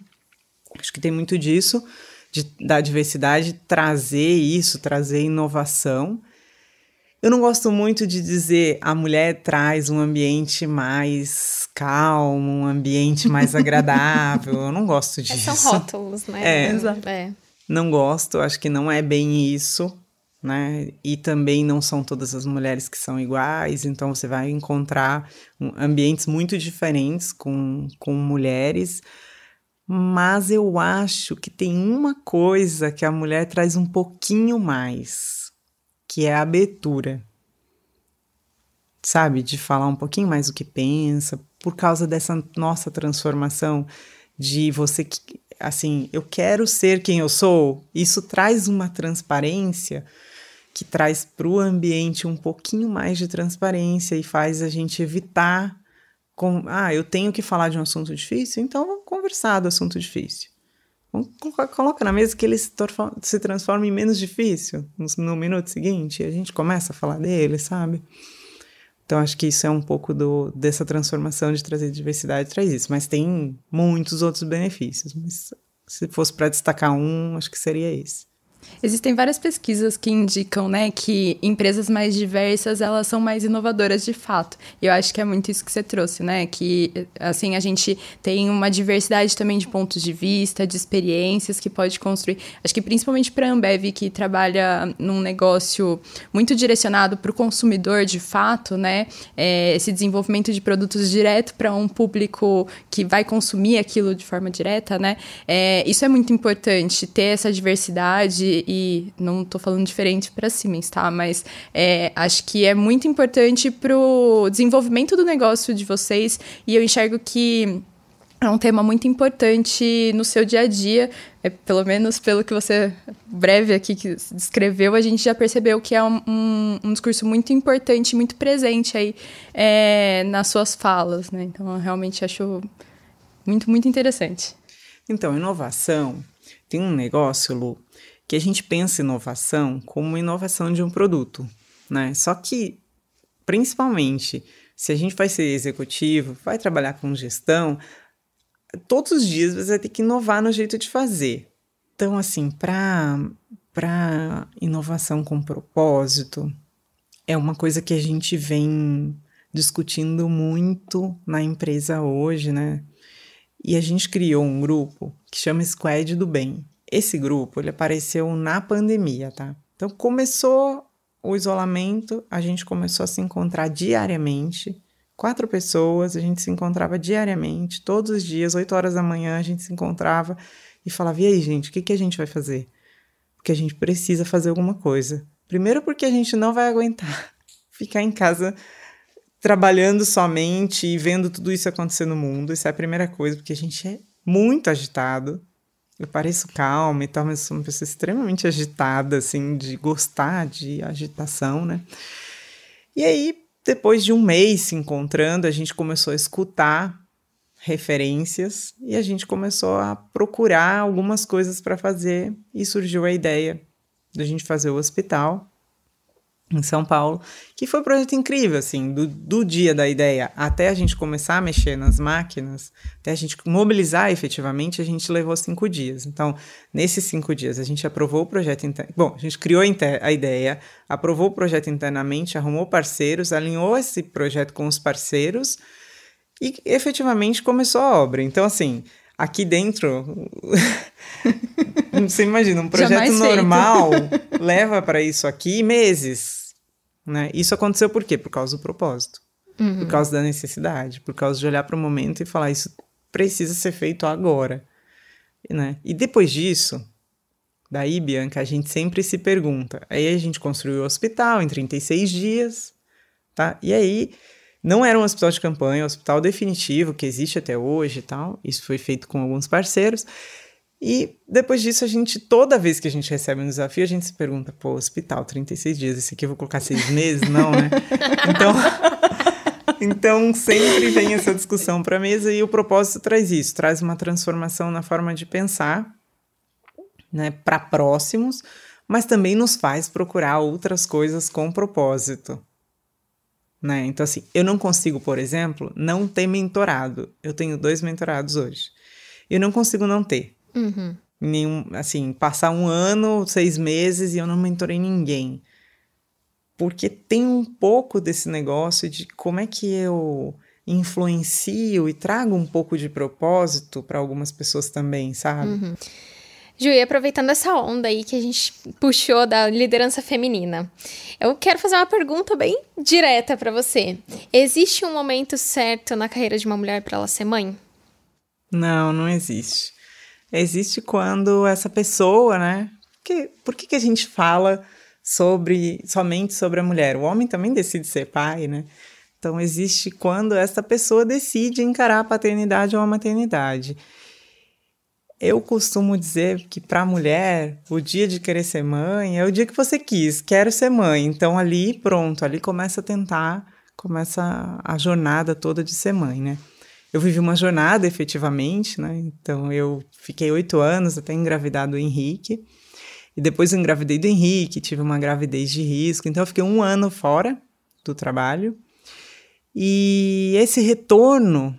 acho que tem muito disso, de, da diversidade, trazer isso, trazer inovação. Eu não gosto muito de dizer a mulher traz um ambiente mais calmo, um ambiente mais agradável. Eu não gosto é, disso. É, são rótulos, né? É, é. é. Não gosto, acho que não é bem isso né? E também não são todas as mulheres que são iguais, então você vai encontrar ambientes muito diferentes com, com mulheres. Mas eu acho que tem uma coisa que a mulher traz um pouquinho mais, que é a abertura. Sabe? De falar um pouquinho mais o que pensa, por causa dessa nossa transformação de você que, assim, eu quero ser quem eu sou, isso traz uma transparência que traz para o ambiente um pouquinho mais de transparência e faz a gente evitar. Com, ah, eu tenho que falar de um assunto difícil, então vamos conversar do assunto difícil. Vamos colocar, coloca na mesa que ele se, se transforma em menos difícil no, no minuto seguinte, e a gente começa a falar dele, sabe? Então acho que isso é um pouco do, dessa transformação de trazer diversidade traz isso, mas tem muitos outros benefícios. Mas se fosse para destacar um, acho que seria esse. Existem várias pesquisas que indicam, né, que empresas mais diversas, elas são mais inovadoras de fato. E eu acho que é muito isso que você trouxe, né, que assim a gente tem uma diversidade também de pontos de vista, de experiências que pode construir. Acho que principalmente para a Ambev que trabalha num negócio muito direcionado para o consumidor de fato, né, é, esse desenvolvimento de produtos direto para um público que vai consumir aquilo de forma direta, né, é, isso é muito importante ter essa diversidade e, não estou falando diferente para Siemens, tá? Mas é, acho que é muito importante para o desenvolvimento do negócio de vocês e eu enxergo que é um tema muito importante no seu dia a dia, é, pelo menos pelo que você breve aqui que descreveu, a gente já percebeu que é um, um, um discurso muito importante, muito presente aí é, nas suas falas, né? Então, eu realmente acho muito, muito interessante. Então, inovação tem um negócio, Lu, que a gente pensa inovação como inovação de um produto, né? Só que, principalmente, se a gente vai ser executivo, vai trabalhar com gestão, todos os dias você vai ter que inovar no jeito de fazer. Então, assim, para inovação com propósito, é uma coisa que a gente vem discutindo muito na empresa hoje, né? E a gente criou um grupo que chama Squad do Bem. Esse grupo ele apareceu na pandemia, tá? Então começou o isolamento, a gente começou a se encontrar diariamente. Quatro pessoas, a gente se encontrava diariamente, todos os dias, oito horas da manhã, a gente se encontrava e falava: e aí, gente, o que, que a gente vai fazer? Porque a gente precisa fazer alguma coisa. Primeiro, porque a gente não vai aguentar ficar em casa trabalhando somente e vendo tudo isso acontecer no mundo. Isso é a primeira coisa, porque a gente é muito agitado eu pareço calma e tal, mas sou uma pessoa extremamente agitada, assim, de gostar de agitação, né? E aí, depois de um mês se encontrando, a gente começou a escutar referências e a gente começou a procurar algumas coisas para fazer e surgiu a ideia da gente fazer o hospital em São Paulo, que foi um projeto incrível, assim, do, do dia da ideia até a gente começar a mexer nas máquinas, até a gente mobilizar efetivamente, a gente levou cinco dias. Então, nesses cinco dias, a gente aprovou o projeto. Bom, a gente criou a ideia, aprovou o projeto internamente, arrumou parceiros, alinhou esse projeto com os parceiros e efetivamente começou a obra. Então, assim, aqui dentro. Você imagina, um projeto normal leva para isso aqui meses né? Isso aconteceu por quê? Por causa do propósito, uhum. por causa da necessidade, por causa de olhar para o momento e falar isso precisa ser feito agora. Né? E depois disso, daí, Bianca, a gente sempre se pergunta. Aí a gente construiu o hospital em 36 dias, tá? E aí, não era um hospital de campanha, é um hospital definitivo que existe até hoje e tal. Isso foi feito com alguns parceiros. E depois disso, a gente, toda vez que a gente recebe um desafio, a gente se pergunta, pô, hospital, 36 dias, esse aqui eu vou colocar seis meses? Não, né? Então, então sempre vem essa discussão para a mesa e o propósito traz isso, traz uma transformação na forma de pensar, né, para próximos, mas também nos faz procurar outras coisas com propósito. Né? Então, assim, eu não consigo, por exemplo, não ter mentorado. Eu tenho dois mentorados hoje. Eu não consigo não ter. Uhum. Nenhum, assim, passar um ano, seis meses e eu não mentorei ninguém. Porque tem um pouco desse negócio de como é que eu influencio e trago um pouco de propósito para algumas pessoas também, sabe? Uhum. Ju, e aproveitando essa onda aí que a gente puxou da liderança feminina, eu quero fazer uma pergunta bem direta para você. Existe um momento certo na carreira de uma mulher para ela ser mãe? Não, não existe existe quando essa pessoa, né? Que, por que, que a gente fala sobre somente sobre a mulher? O homem também decide ser pai, né? Então existe quando essa pessoa decide encarar a paternidade ou a maternidade. Eu costumo dizer que para a mulher, o dia de querer ser mãe é o dia que você quis, quero ser mãe. Então ali, pronto, ali começa a tentar, começa a jornada toda de ser mãe, né? eu vivi uma jornada efetivamente, né? Então eu fiquei oito anos até engravidar do Henrique. E depois engravidei do Henrique, tive uma gravidez de risco. Então eu fiquei um ano fora do trabalho. E esse retorno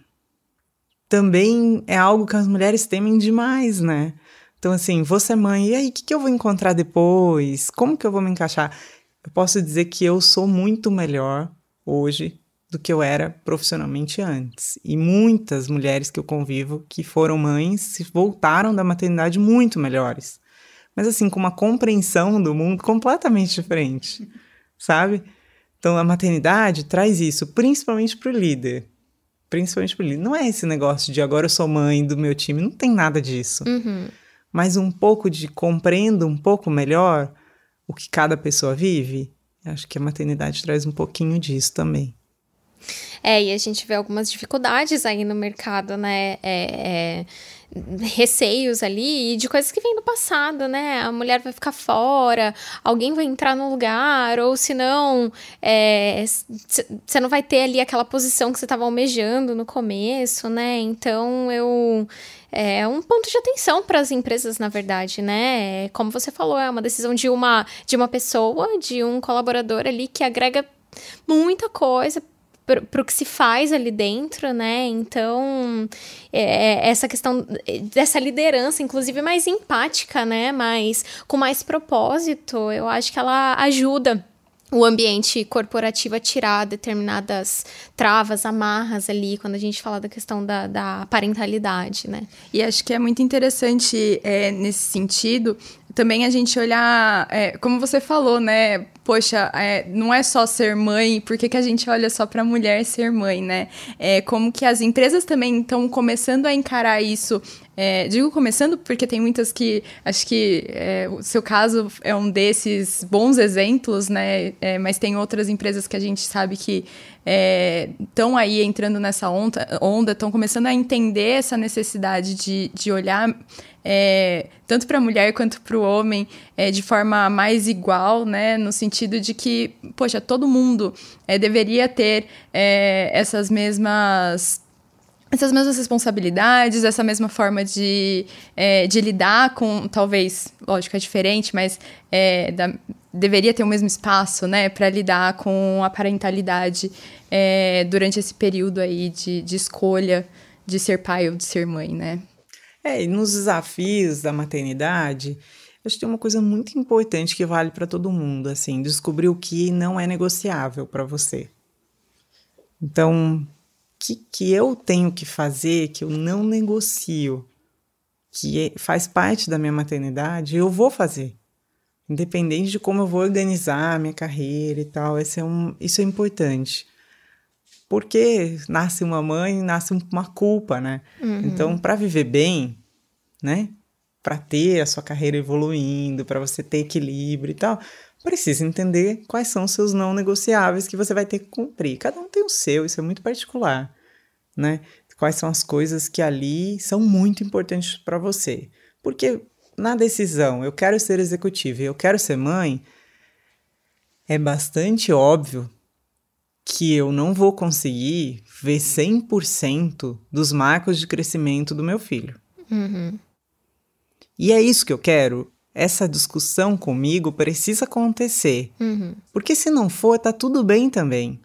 também é algo que as mulheres temem demais, né? Então, assim, você é mãe, e aí, o que, que eu vou encontrar depois? Como que eu vou me encaixar? Eu posso dizer que eu sou muito melhor hoje do que eu era profissionalmente antes. E muitas mulheres que eu convivo que foram mães se voltaram da maternidade muito melhores. Mas assim, com uma compreensão do mundo completamente diferente, sabe? Então a maternidade traz isso, principalmente para o líder. Principalmente para o líder. Não é esse negócio de agora eu sou mãe do meu time, não tem nada disso. Uhum. Mas um pouco de compreendo um pouco melhor o que cada pessoa vive, acho que a maternidade traz um pouquinho disso também. É, e a gente vê algumas dificuldades aí no mercado, né? É, é, receios ali de coisas que vêm do passado, né? A mulher vai ficar fora, alguém vai entrar no lugar, ou senão é, você não vai ter ali aquela posição que você estava almejando no começo, né? Então eu é, é um ponto de atenção para as empresas, na verdade, né? É, como você falou, é uma decisão de uma de uma pessoa, de um colaborador ali que agrega muita coisa para o que se faz ali dentro, né? Então, é, é, essa questão dessa liderança, inclusive mais empática, né? Mais, com mais propósito, eu acho que ela ajuda o ambiente corporativo a tirar determinadas travas, amarras ali, quando a gente fala da questão da, da parentalidade, né? E acho que é muito interessante é, nesse sentido também a gente olhar, é, como você falou, né? Poxa, é, não é só ser mãe, por que, que a gente olha só para mulher ser mãe, né? É, como que as empresas também estão começando a encarar isso. É, digo começando porque tem muitas que acho que é, o seu caso é um desses bons exemplos, né? É, mas tem outras empresas que a gente sabe que estão é, aí entrando nessa onda, estão começando a entender essa necessidade de, de olhar é, tanto para a mulher quanto para o homem, é, de forma mais igual, né? No sentido de que, poxa, todo mundo é, deveria ter é, essas mesmas essas mesmas responsabilidades, essa mesma forma de, é, de lidar com, talvez, lógico, é diferente, mas é, da, deveria ter o mesmo espaço, né, para lidar com a parentalidade é, durante esse período aí de, de escolha de ser pai ou de ser mãe, né? É, e nos desafios da maternidade, acho que tem uma coisa muito importante que vale para todo mundo, assim, descobrir o que não é negociável para você. Então, que que eu tenho que fazer que eu não negocio, que é, faz parte da minha maternidade, eu vou fazer. Independente de como eu vou organizar a minha carreira e tal, esse é um, isso é importante porque nasce uma mãe, nasce uma culpa, né? Uhum. Então, para viver bem, né? Para ter a sua carreira evoluindo, para você ter equilíbrio e tal, precisa entender quais são os seus não negociáveis que você vai ter que cumprir. Cada um tem o seu, isso é muito particular, né? Quais são as coisas que ali são muito importantes para você? Porque na decisão, eu quero ser executiva, eu quero ser mãe, é bastante óbvio que eu não vou conseguir ver 100% dos marcos de crescimento do meu filho. Uhum. E é isso que eu quero. Essa discussão comigo precisa acontecer. Uhum. Porque se não for, tá tudo bem também.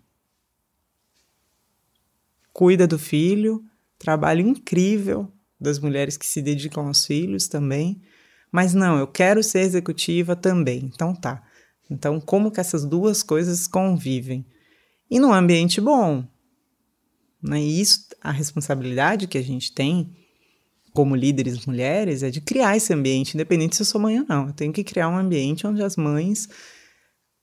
Cuida do filho, trabalho incrível das mulheres que se dedicam aos filhos também. Mas não, eu quero ser executiva também. Então tá. Então, como que essas duas coisas convivem? e num ambiente bom. Né? E isso, a responsabilidade que a gente tem como líderes mulheres é de criar esse ambiente, independente se eu sou mãe ou não. Eu tenho que criar um ambiente onde as mães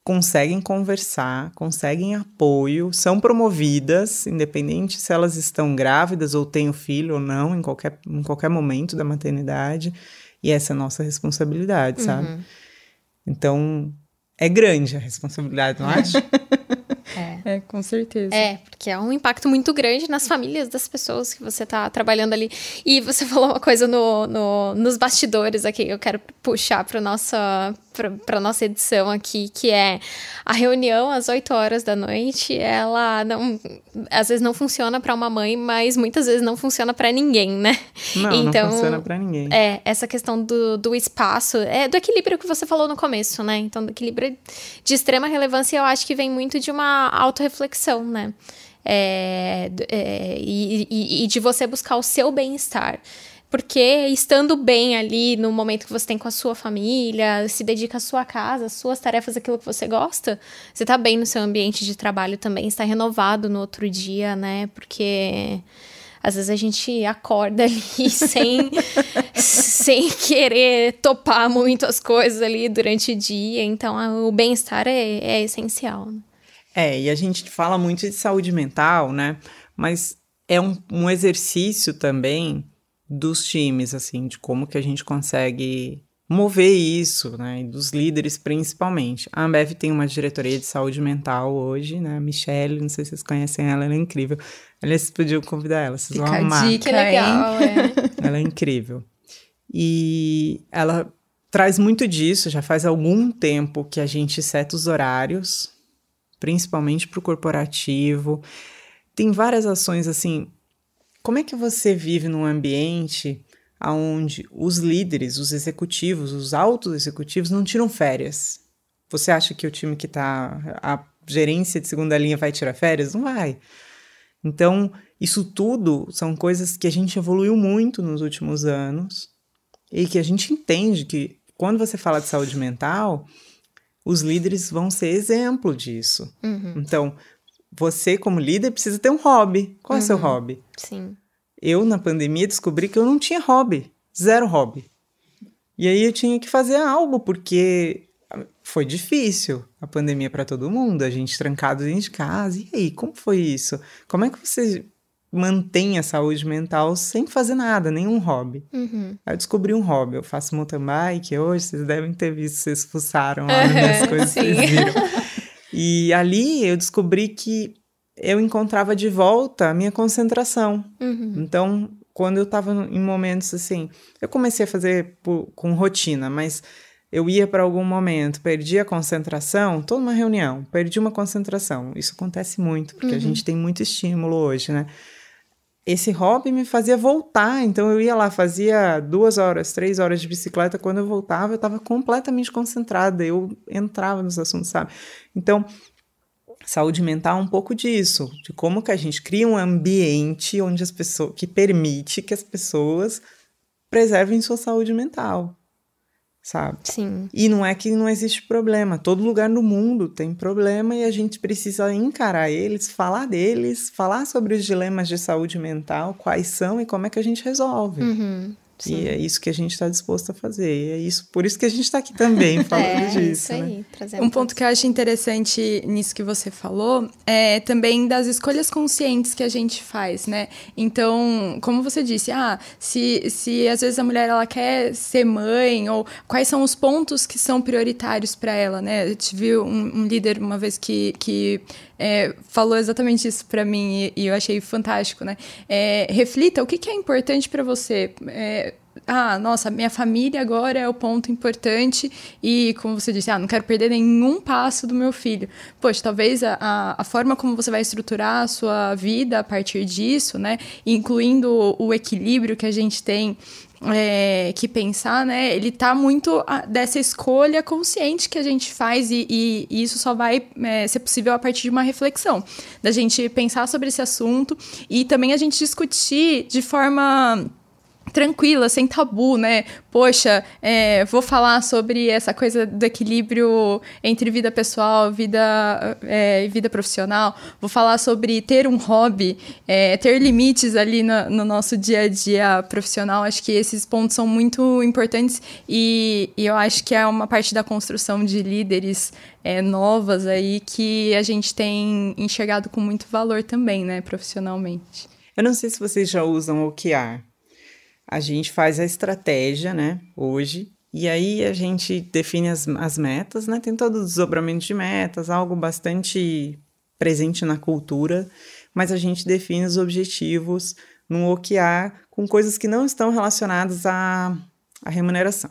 conseguem conversar, conseguem apoio, são promovidas, independente se elas estão grávidas ou têm o filho ou não, em qualquer, em qualquer momento da maternidade. E essa é a nossa responsabilidade, uhum. sabe? Então, é grande a responsabilidade, não acha? É, com certeza. É, porque é um impacto muito grande nas famílias das pessoas que você está trabalhando ali. E você falou uma coisa no, no, nos bastidores aqui, eu quero puxar para o nosso para nossa edição aqui, que é a reunião às 8 horas da noite, ela não às vezes não funciona para uma mãe, mas muitas vezes não funciona para ninguém, né? Não, então, não funciona para ninguém. É, essa questão do, do espaço, é do equilíbrio que você falou no começo, né? Então, do equilíbrio de extrema relevância, eu acho que vem muito de uma autorreflexão, né? É, é, e, e, e de você buscar o seu bem-estar. Porque estando bem ali no momento que você tem com a sua família, se dedica à sua casa, às suas tarefas, aquilo que você gosta, você está bem no seu ambiente de trabalho também, está renovado no outro dia, né? Porque às vezes a gente acorda ali sem, sem querer topar muito as coisas ali durante o dia. Então, o bem-estar é, é, essencial. Né? É, e a gente fala muito de saúde mental, né? Mas é um, um exercício também dos times, assim, de como que a gente consegue mover isso, né, e dos líderes principalmente. A Ambev tem uma diretoria de saúde mental hoje, né, Michelle, não sei se vocês conhecem ela, ela é incrível. Aliás, vocês podiam convidar ela, vocês Fica vão amar. Dica, hein? legal, é. é. Ela é incrível. E ela traz muito disso, já faz algum tempo que a gente seta os horários, principalmente para o corporativo. Tem várias ações, assim, como é que você vive num ambiente onde os líderes, os executivos, os altos executivos não tiram férias? Você acha que o time que está. a gerência de segunda linha vai tirar férias? Não vai. Então, isso tudo são coisas que a gente evoluiu muito nos últimos anos e que a gente entende que quando você fala de saúde mental, os líderes vão ser exemplo disso. Uhum. Então, você, como líder, precisa ter um hobby. Qual é uhum. é seu hobby? Sim. Eu, na pandemia, descobri que eu não tinha hobby. Zero hobby. E aí eu tinha que fazer algo, porque ah, foi difícil a pandemia para todo mundo, a gente trancado dentro de casa. E aí, como foi isso? Como é que você mantém a saúde mental sem fazer nada, nenhum hobby? Uhum. Aí eu descobri um hobby, eu faço mountain bike hoje, vocês devem ter visto, vocês fuçaram lá nas coisas, vocês viram. E ali eu descobri que eu encontrava de volta a minha concentração. Uhum. Então, quando eu estava em momentos assim, eu comecei a fazer por, com rotina, mas eu ia para algum momento, perdi a concentração, estou numa reunião, perdi uma concentração. Isso acontece muito, porque uhum. a gente tem muito estímulo hoje, né? esse hobby me fazia voltar. Então eu ia lá, fazia duas horas, três horas de bicicleta. Quando eu voltava, eu estava completamente concentrada. Eu entrava nos assuntos, sabe? Então, saúde mental é um pouco disso, de como que a gente cria um ambiente onde as pessoas que permite que as pessoas preservem sua saúde mental sabe? Sim. E não é que não existe problema. Todo lugar no mundo tem problema e a gente precisa encarar eles, falar deles, falar sobre os dilemas de saúde mental, quais são e como é que a gente resolve. Uhum. Sim. E é isso que a gente está disposto a fazer. E é isso, por isso que a gente está aqui também falando é, disso. Né? Isso aí, né? Um ponto que eu acho interessante nisso que você falou é também das escolhas conscientes que a gente faz, né? Então, como você disse, ah, se, se às vezes a mulher ela quer ser mãe, ou quais são os pontos que são prioritários para ela, né? Eu tive um, um líder uma vez que, que é, falou exatamente isso para mim e, e, eu achei fantástico, né? É, reflita o que, que é importante para você. É, ah, nossa, minha família agora é o ponto importante e, como você disse, ah, não quero perder nenhum passo do meu filho. Poxa, talvez a, a, a forma como você vai estruturar a sua vida a partir disso, né, incluindo o, o equilíbrio que a gente tem é, que pensar, né? Ele tá muito ah, dessa escolha consciente que a gente faz e, e, e isso só vai é, ser possível a partir de uma reflexão, da gente pensar sobre esse assunto e também a gente discutir de forma tranquila, sem tabu, né? Poxa, é, vou falar sobre essa coisa do equilíbrio entre vida pessoal vida, é, e é, vida profissional. Vou falar sobre ter um hobby, é, ter limites ali no, no, nosso dia a dia profissional. Acho que esses pontos são muito importantes e, e eu acho que é uma parte da construção de líderes é, novas aí que a gente tem enxergado com muito valor também, né, profissionalmente. Eu não sei se vocês já usam o OKR, a gente faz a estratégia, né, hoje, e aí a gente define as, as metas, né, tem todo o desdobramento de metas, algo bastante presente na cultura, mas a gente define os objetivos num OKR com coisas que não estão relacionadas à, à remuneração.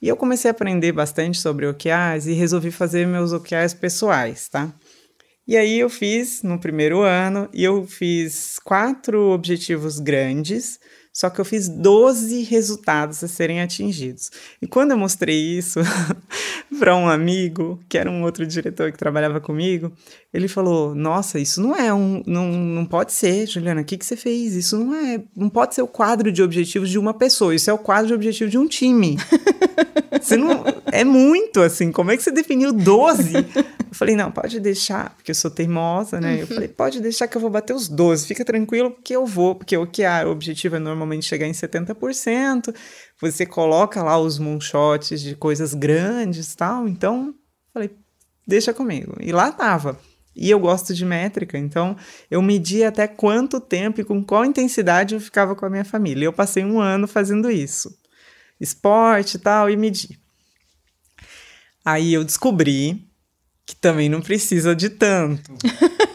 E eu comecei a aprender bastante sobre OKRs e resolvi fazer meus OKRs pessoais, tá? E aí eu fiz no primeiro ano e eu fiz quatro objetivos grandes só que eu fiz 12 resultados a serem atingidos. E quando eu mostrei isso para um amigo, que era um outro diretor que trabalhava comigo, ele falou: Nossa, isso não é um. Não, não pode ser, Juliana, o que, que você fez? Isso não é. Não pode ser o quadro de objetivos de uma pessoa, isso é o quadro de objetivos de um time. você não, é muito assim. Como é que você definiu 12? Eu falei, não, pode deixar, porque eu sou teimosa, né? Uhum. Eu falei, pode deixar que eu vou bater os 12, fica tranquilo, porque eu vou, porque o que a é o objetivo é normalmente chegar em 70%. Você coloca lá os moonshots de coisas grandes tal. Então, falei, deixa comigo. E lá tava. E eu gosto de métrica, então eu medi até quanto tempo e com qual intensidade eu ficava com a minha família. Eu passei um ano fazendo isso. Esporte e tal, e medi. Aí eu descobri que também não precisa de tanto,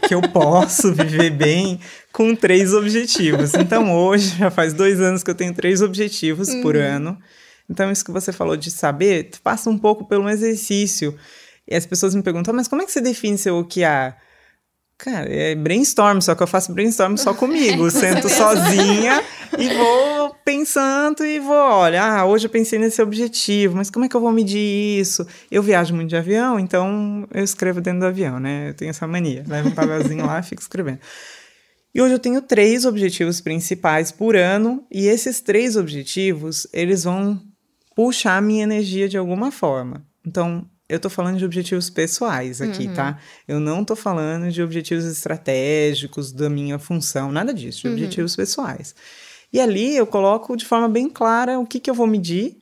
que eu posso viver bem com três objetivos. Então hoje já faz dois anos que eu tenho três objetivos uhum. por ano. Então isso que você falou de saber, passa um pouco pelo exercício. E as pessoas me perguntam, mas como é que você define seu OKR? Cara, é brainstorm, só que eu faço brainstorm só comigo. Sento sozinha e vou pensando e vou, olha, ah, hoje eu pensei nesse objetivo, mas como é que eu vou medir isso? Eu viajo muito de avião, então eu escrevo dentro do avião, né? Eu tenho essa mania. Levo um papelzinho lá e fico escrevendo. E hoje eu tenho três objetivos principais por ano, e esses três objetivos, eles vão puxar a minha energia de alguma forma. Então, eu tô falando de objetivos pessoais aqui, tá? uhum. tá? Eu não tô falando de objetivos estratégicos da minha função, nada disso, de uhum. objetivos pessoais. E ali eu coloco de forma bem clara o que, que eu vou medir.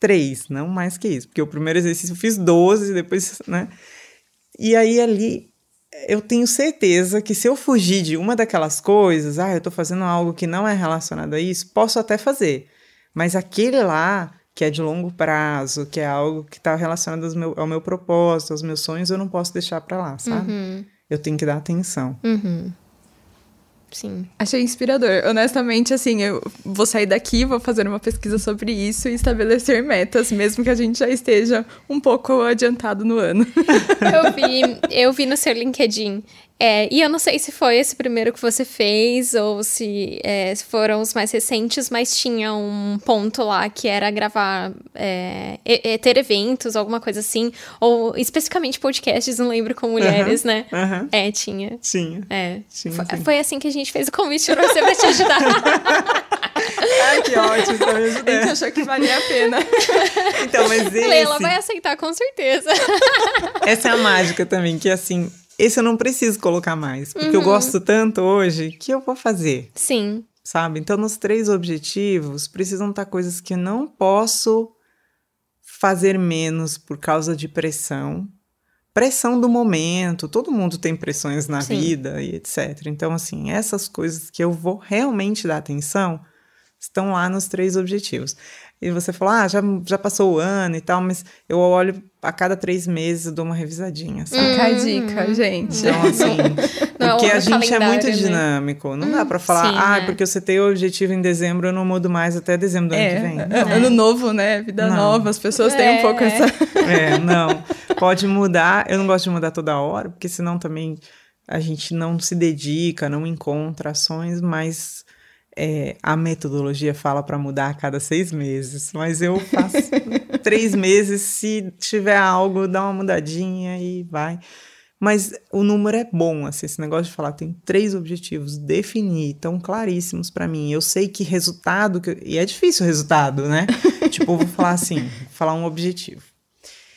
Três, não mais que isso. Porque o primeiro exercício eu fiz 12, depois, né? E aí ali eu tenho certeza que se eu fugir de uma daquelas coisas, ah, eu tô fazendo algo que não é relacionado a isso, posso até fazer. Mas aquele lá que é de longo prazo, que é algo que está relacionado meu, ao meu, propósito, aos meus sonhos, eu não posso deixar para lá, sabe? Uhum. Eu tenho que dar atenção. Uhum. Sim. Achei inspirador. Honestamente, assim, eu vou sair daqui, vou fazer uma pesquisa sobre isso e estabelecer metas, mesmo que a gente já esteja um pouco adiantado no ano. eu vi, eu vi no seu LinkedIn é, e eu não sei se foi esse primeiro que você fez ou se, é, foram os mais recentes, mas tinha um ponto lá que era gravar, é, ter eventos, alguma coisa assim, ou especificamente podcasts, não lembro, com mulheres, uhum, né? Uhum. É, tinha. Tinha. É. Sim, foi, sim. foi, assim que a gente fez o convite pra você pra te ajudar. Ai, que ótimo, pra tá me ajudar. A gente achou que valia a pena. então, mas esse... Leila vai aceitar, com certeza. Essa é a mágica também, que assim esse eu não preciso colocar mais, porque uhum. eu gosto tanto hoje que eu vou fazer. Sim. Sabe? Então, nos três objetivos, precisam estar tá coisas que eu não posso fazer menos por causa de pressão. Pressão do momento, todo mundo tem pressões na Sim. vida e etc. Então, assim, essas coisas que eu vou realmente dar atenção, estão lá nos três objetivos. E você fala, ah, já, já passou o ano e tal, mas eu olho a cada três meses, dou uma revisadinha. Sabe? Fica hum, a dica, uhum. gente. Então, assim, não, porque é a gente é muito né? dinâmico. Não hum, dá pra hum, falar, sim, ah, porque você tem o objetivo em dezembro, eu não mudo mais até dezembro do é, ano que é. vem. Não. Ano novo, né? Vida não. nova, as pessoas é. têm um pouco essa. É, não. Pode mudar. Eu não gosto de mudar toda hora, porque senão também a gente não se dedica, não encontra ações, mas é, a metodologia fala para mudar a cada seis meses, mas eu faço três meses. Se tiver algo, dá uma mudadinha e vai. Mas o número é bom, assim, esse negócio de falar, tem três objetivos, definir, tão claríssimos para mim. Eu sei que resultado, que eu... e é difícil o resultado, né? tipo, vou falar assim, falar um objetivo.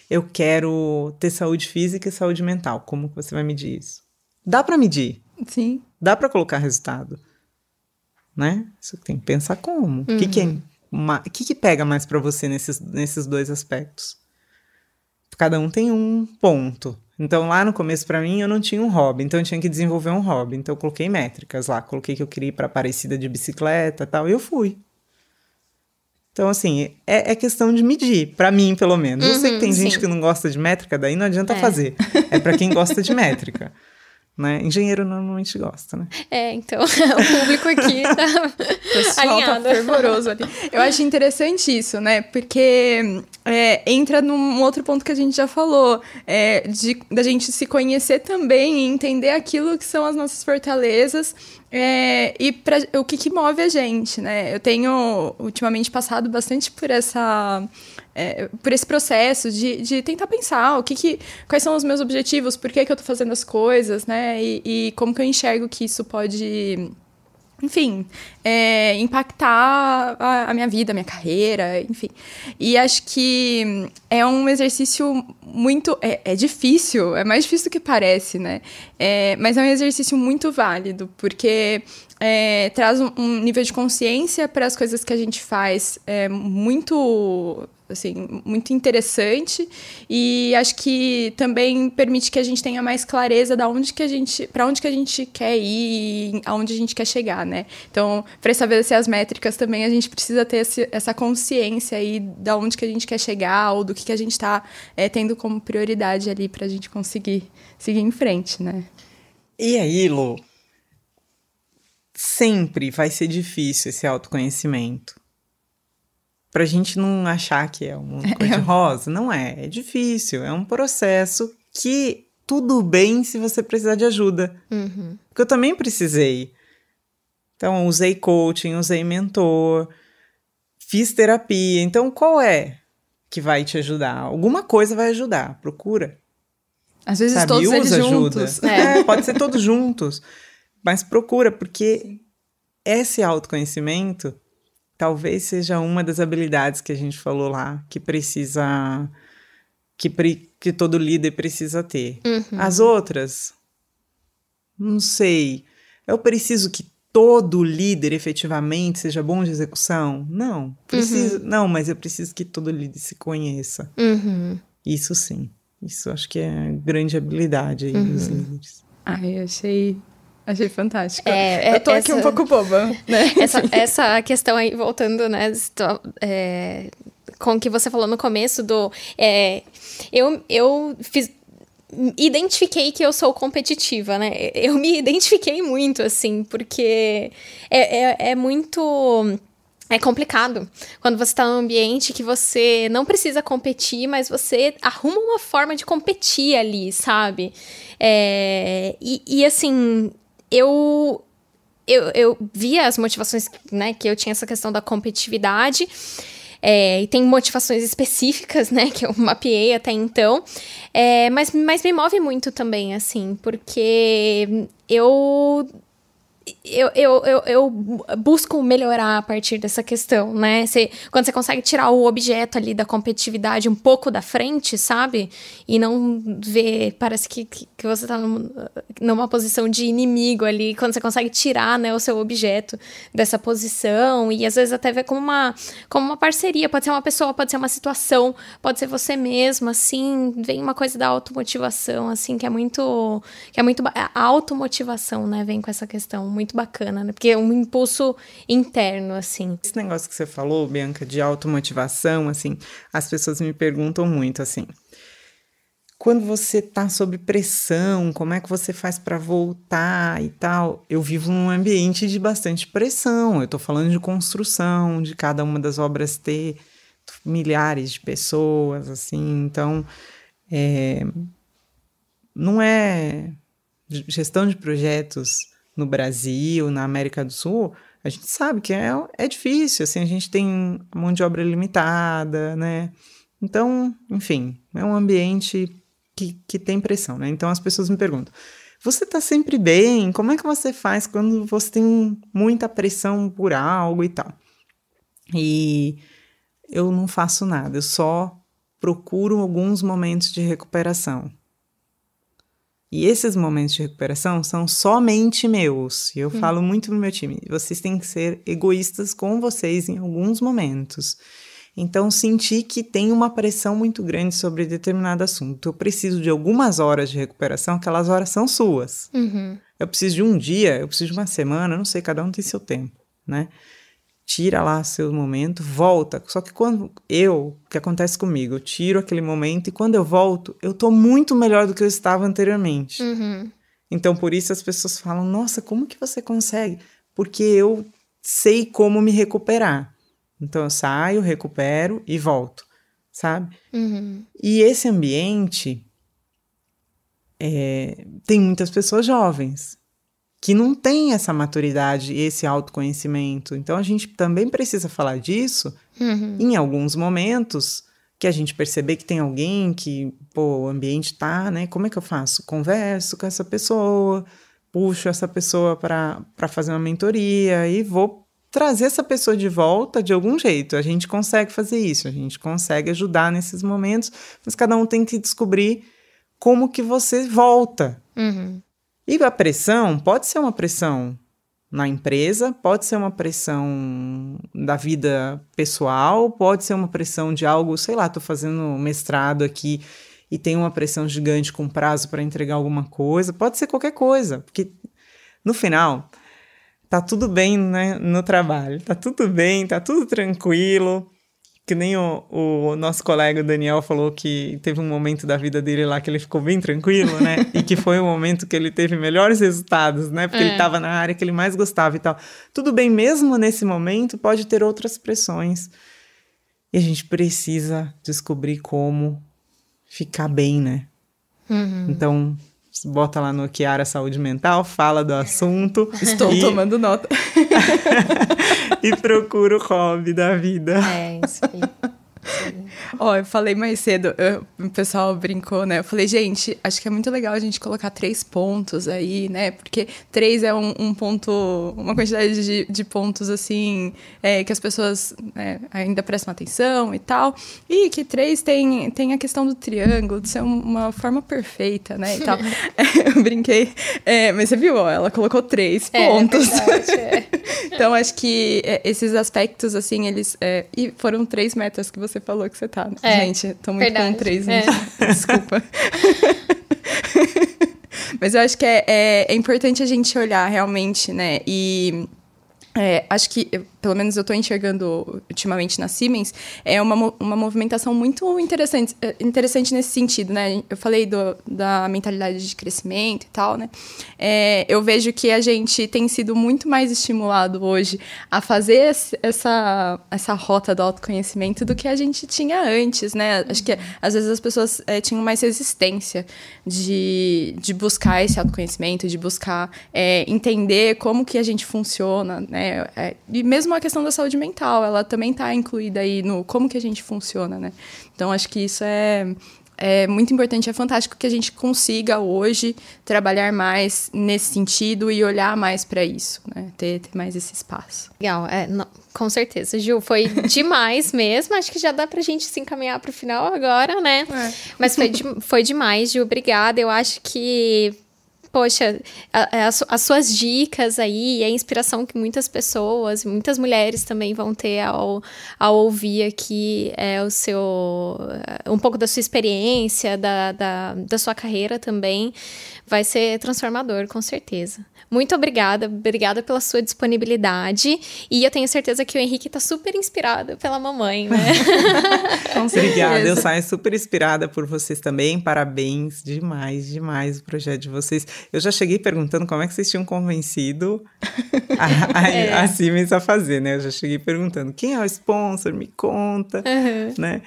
Eu quero ter saúde física e saúde mental. Como você vai medir isso? Dá para medir. Sim. Dá para colocar resultado né? Você tem que pensar como. O uhum. que, que, é uhum. que, que pega mais para você nesses, nesses dois aspectos? Cada um tem um ponto. Então, lá no começo, para mim, eu não tinha um hobby, então eu tinha que desenvolver um hobby. Então, eu coloquei métricas lá, coloquei que eu queria ir para parecida de bicicleta tal, e eu fui. Então, assim, é, é questão de medir, para mim, pelo menos. Uhum, eu sei que tem uhum, sim. gente que não gosta de métrica, daí não adianta é. fazer. É para quem gosta de métrica. Né? Engenheiro normalmente gosta, né? É, então, o público aqui tá, tá alinhado. Tá fervoroso ali. Eu acho interessante isso, né? Porque é, entra num outro ponto que a gente já falou, é, de, da gente se conhecer também e entender aquilo que são as nossas fortalezas é, e pra, o que, que, move a gente, né? Eu tenho ultimamente passado bastante por essa, é, por esse processo de, de tentar pensar o que, que, quais são os meus objetivos, por que, que eu estou fazendo as coisas, né? E, e como que eu enxergo que isso pode enfim, é, impactar a, a, minha vida, a minha carreira, enfim. E acho que é um exercício muito. É, é difícil, é mais difícil do que parece, né? É, mas é um exercício muito válido, porque é, traz um, um, nível de consciência para as coisas que a gente faz é, muito assim, muito interessante e acho que também permite que a gente tenha mais clareza da onde que a gente, para onde que a gente quer ir, e aonde a gente quer chegar, né? Então, para estabelecer as métricas também a gente precisa ter esse, essa consciência aí da onde que a gente quer chegar ou do que que a gente está é, eh, tendo como prioridade ali para a gente conseguir seguir em frente, né? E aí, Lu? Sempre vai ser difícil esse autoconhecimento Pra gente não achar que é um é. coisa de rosa. Não é. É difícil. É um processo que tudo bem se você precisar de ajuda. Uhum. Porque eu também precisei. Então, usei coaching, usei mentor, fiz terapia. Então, qual é que vai te ajudar? Alguma coisa vai ajudar. Procura. Às vezes Sabe? todos eles ajuda. juntos. É. É, pode ser todos juntos. Mas procura, porque Sim. esse autoconhecimento talvez seja uma das habilidades que a gente falou lá que precisa que, pre, que todo líder precisa ter. Uhum. As outras, não sei. Eu preciso que todo líder efetivamente seja bom de execução? Não, preciso. Uhum. Não, mas eu preciso que todo líder se conheça. Uhum. Isso sim. Isso acho que é grande habilidade aí dos uhum. líderes. Ai, ah, eu achei Achei fantástico. É, é eu tô essa, aqui um pouco boba, né? Essa, essa questão aí, voltando, né? É, com o que você falou no começo do... É, eu, eu fiz, identifiquei que eu sou competitiva, né? Eu me identifiquei muito, assim, porque é, é, é muito... É complicado quando você está num ambiente que você não precisa competir, mas você arruma uma forma de competir ali, sabe? É, e, e assim, eu eu, eu via as motivações, né, que eu tinha essa questão da competitividade. É, e tem motivações específicas, né, que eu mapeei até então. É, mas, mas me move muito também, assim, porque eu eu, eu, eu, eu, busco melhorar a partir dessa questão, né? Você, quando você consegue tirar o objeto ali da competitividade um pouco da frente, sabe? E não ver, parece que, que você tá num, numa posição de inimigo ali, quando você consegue tirar né, o seu objeto dessa posição, e às vezes até ver como uma, como uma parceria, pode ser uma pessoa, pode ser uma situação, pode ser você mesma, assim, vem uma coisa da automotivação, assim, que é muito, que é muito, a automotivação, né, vem com essa questão muito bacana, né? Porque é um impulso interno, assim. Esse negócio que você falou, Bianca, de automotivação, assim, as pessoas me perguntam muito, assim. Quando você tá sob pressão, como é que você faz para voltar e tal? Eu vivo num ambiente de bastante pressão. Eu tô falando de construção, de cada uma das obras ter milhares de pessoas, assim. Então, é, não é gestão de projetos no Brasil, na América do Sul, a gente sabe que é, é difícil, assim, a gente tem mão de obra limitada, né? Então, enfim, é um ambiente que, que tem pressão, né? Então as pessoas me perguntam, você tá sempre bem? Como é que você faz quando você tem muita pressão por algo e tal? E eu não faço nada, eu só procuro alguns momentos de recuperação. E esses momentos de recuperação são somente meus. E eu hum. falo muito no meu time: vocês têm que ser egoístas com vocês em alguns momentos. Então, senti que tem uma pressão muito grande sobre determinado assunto. Eu preciso de algumas horas de recuperação, aquelas horas são suas. Uhum. Eu preciso de um dia, eu preciso de uma semana, não sei, cada um tem seu tempo, né? tira lá seu momento, volta. Só que quando eu, o que acontece comigo, eu tiro aquele momento e quando eu volto, eu tô muito melhor do que eu estava anteriormente. Uhum. Então, por isso as pessoas falam: Nossa, como que você consegue? Porque eu sei como me recuperar. Então, eu saio, recupero e volto, sabe? Uhum. E esse ambiente é, tem muitas pessoas jovens que não tem essa maturidade, e esse autoconhecimento. Então a gente também precisa falar disso uhum. em alguns momentos que a gente perceber que tem alguém que, pô, o ambiente tá, né? Como é que eu faço? Converso com essa pessoa, puxo essa pessoa para fazer uma mentoria e vou trazer essa pessoa de volta de algum jeito. A gente consegue fazer isso, a gente consegue ajudar nesses momentos, mas cada um tem que descobrir como que você volta. Uhum. E a pressão pode ser uma pressão na empresa, pode ser uma pressão da vida pessoal, pode ser uma pressão de algo, sei lá, estou fazendo mestrado aqui e tem uma pressão gigante com prazo para entregar alguma coisa, pode ser qualquer coisa, porque no final tá tudo bem né, no trabalho, tá tudo bem, tá tudo tranquilo, que nem o, o, nosso colega Daniel falou que teve um momento da vida dele lá que ele ficou bem tranquilo, né? e que foi o momento que ele teve melhores resultados, né? Porque é. ele estava na área que ele mais gostava e tal. Tudo bem, mesmo nesse momento, pode ter outras pressões. E a gente precisa descobrir como ficar bem, né? Uhum. Então, bota lá no Kiara é Saúde Mental, fala do assunto. Estou e... tomando nota. e procura o hobby da vida. É, isso aí. Isso aí. Ó, eu falei mais cedo, eu, o pessoal brincou, né? Eu falei, gente, acho que é muito legal a gente colocar três pontos aí, né? Porque três é um, um ponto, uma quantidade de, de pontos, assim, é, que as pessoas né, ainda prestam atenção e tal. E que três tem, tem a questão do triângulo, de ser uma forma perfeita, né? E tal. é, eu brinquei, é, mas você viu, ó, ela colocou três é, é pontos. Verdade, é. então, acho que esses aspectos, assim, eles. e foram três metas que você falou que você tá. É, Gente, tô muito verdade, com três, né? É. Desculpa. Mas eu acho que é, é, é importante a gente olhar realmente, né? E é, acho que pelo menos eu estou enxergando ultimamente na Siemens, é uma, uma movimentação muito interessante, eh, interessante nesse sentido, né? Eu falei do, da mentalidade de crescimento e tal, né? É, eu vejo que a gente tem sido muito mais estimulado hoje a fazer essa, essa rota do autoconhecimento do que a gente tinha antes, né? Acho que uhum. às vezes as pessoas é, tinham mais resistência de, de buscar esse autoconhecimento, de buscar é, entender como que a gente funciona, né? É, e mesmo mesmo a questão da saúde mental, ela também está incluída aí no como que a gente funciona, né? Então, acho que isso é, é muito importante, é fantástico que a gente consiga hoje trabalhar mais nesse sentido e olhar mais para isso, né? Ter, ter, mais esse espaço. Legal, é, não, com certeza, Ju, foi demais mesmo. Acho que já dá pra gente se encaminhar para o final agora, né? É. Mas foi, de, foi demais, Ju, obrigada. Eu acho que poxa, é as suas dicas aí, é a inspiração que muitas pessoas, muitas mulheres também vão ter ao, ao ouvir aqui é, o seu, é, um pouco da sua experiência, da, da, da sua carreira também, vai ser transformador, com certeza. Muito obrigada, obrigada pela sua disponibilidade. E eu tenho certeza que o Henrique está super inspirado pela mamãe, né? Com certeza. Obrigada, eu saio super inspirada por vocês também. Parabéns demais, demais o projeto de vocês. Eu já cheguei perguntando como é que vocês tinham convencido a, a, é. a Siemens a fazer, né? Eu já cheguei perguntando quem é o sponsor, me conta, uhum. né?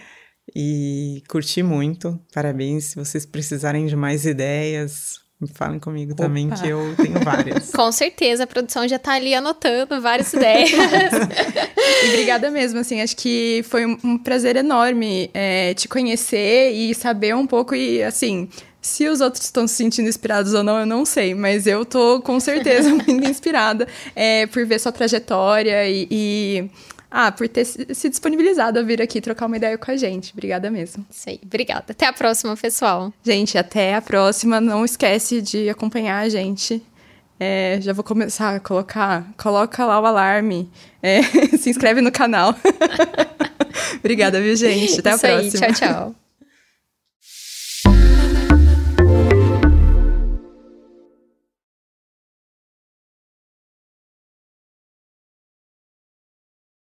E curti muito, parabéns. Se vocês precisarem de mais ideias, Falem comigo Opa. também, que eu tenho várias. Com certeza, a produção já está ali anotando várias ideias. e obrigada mesmo, assim, acho que foi um prazer enorme é, te conhecer e saber um pouco e, assim, se os outros estão se sentindo inspirados ou não, eu não sei, mas eu tô com certeza muito inspirada é, por ver sua trajetória e, e ah, por ter se disponibilizado a vir aqui trocar uma ideia com a gente. Obrigada mesmo. Isso aí, obrigada. Até a próxima, pessoal. Gente, até a próxima. Não esquece de acompanhar a gente. É, já vou começar a colocar. Coloca lá o alarme. É, se inscreve no canal. obrigada, viu, gente? Até Isso a próxima. Aí, tchau, tchau.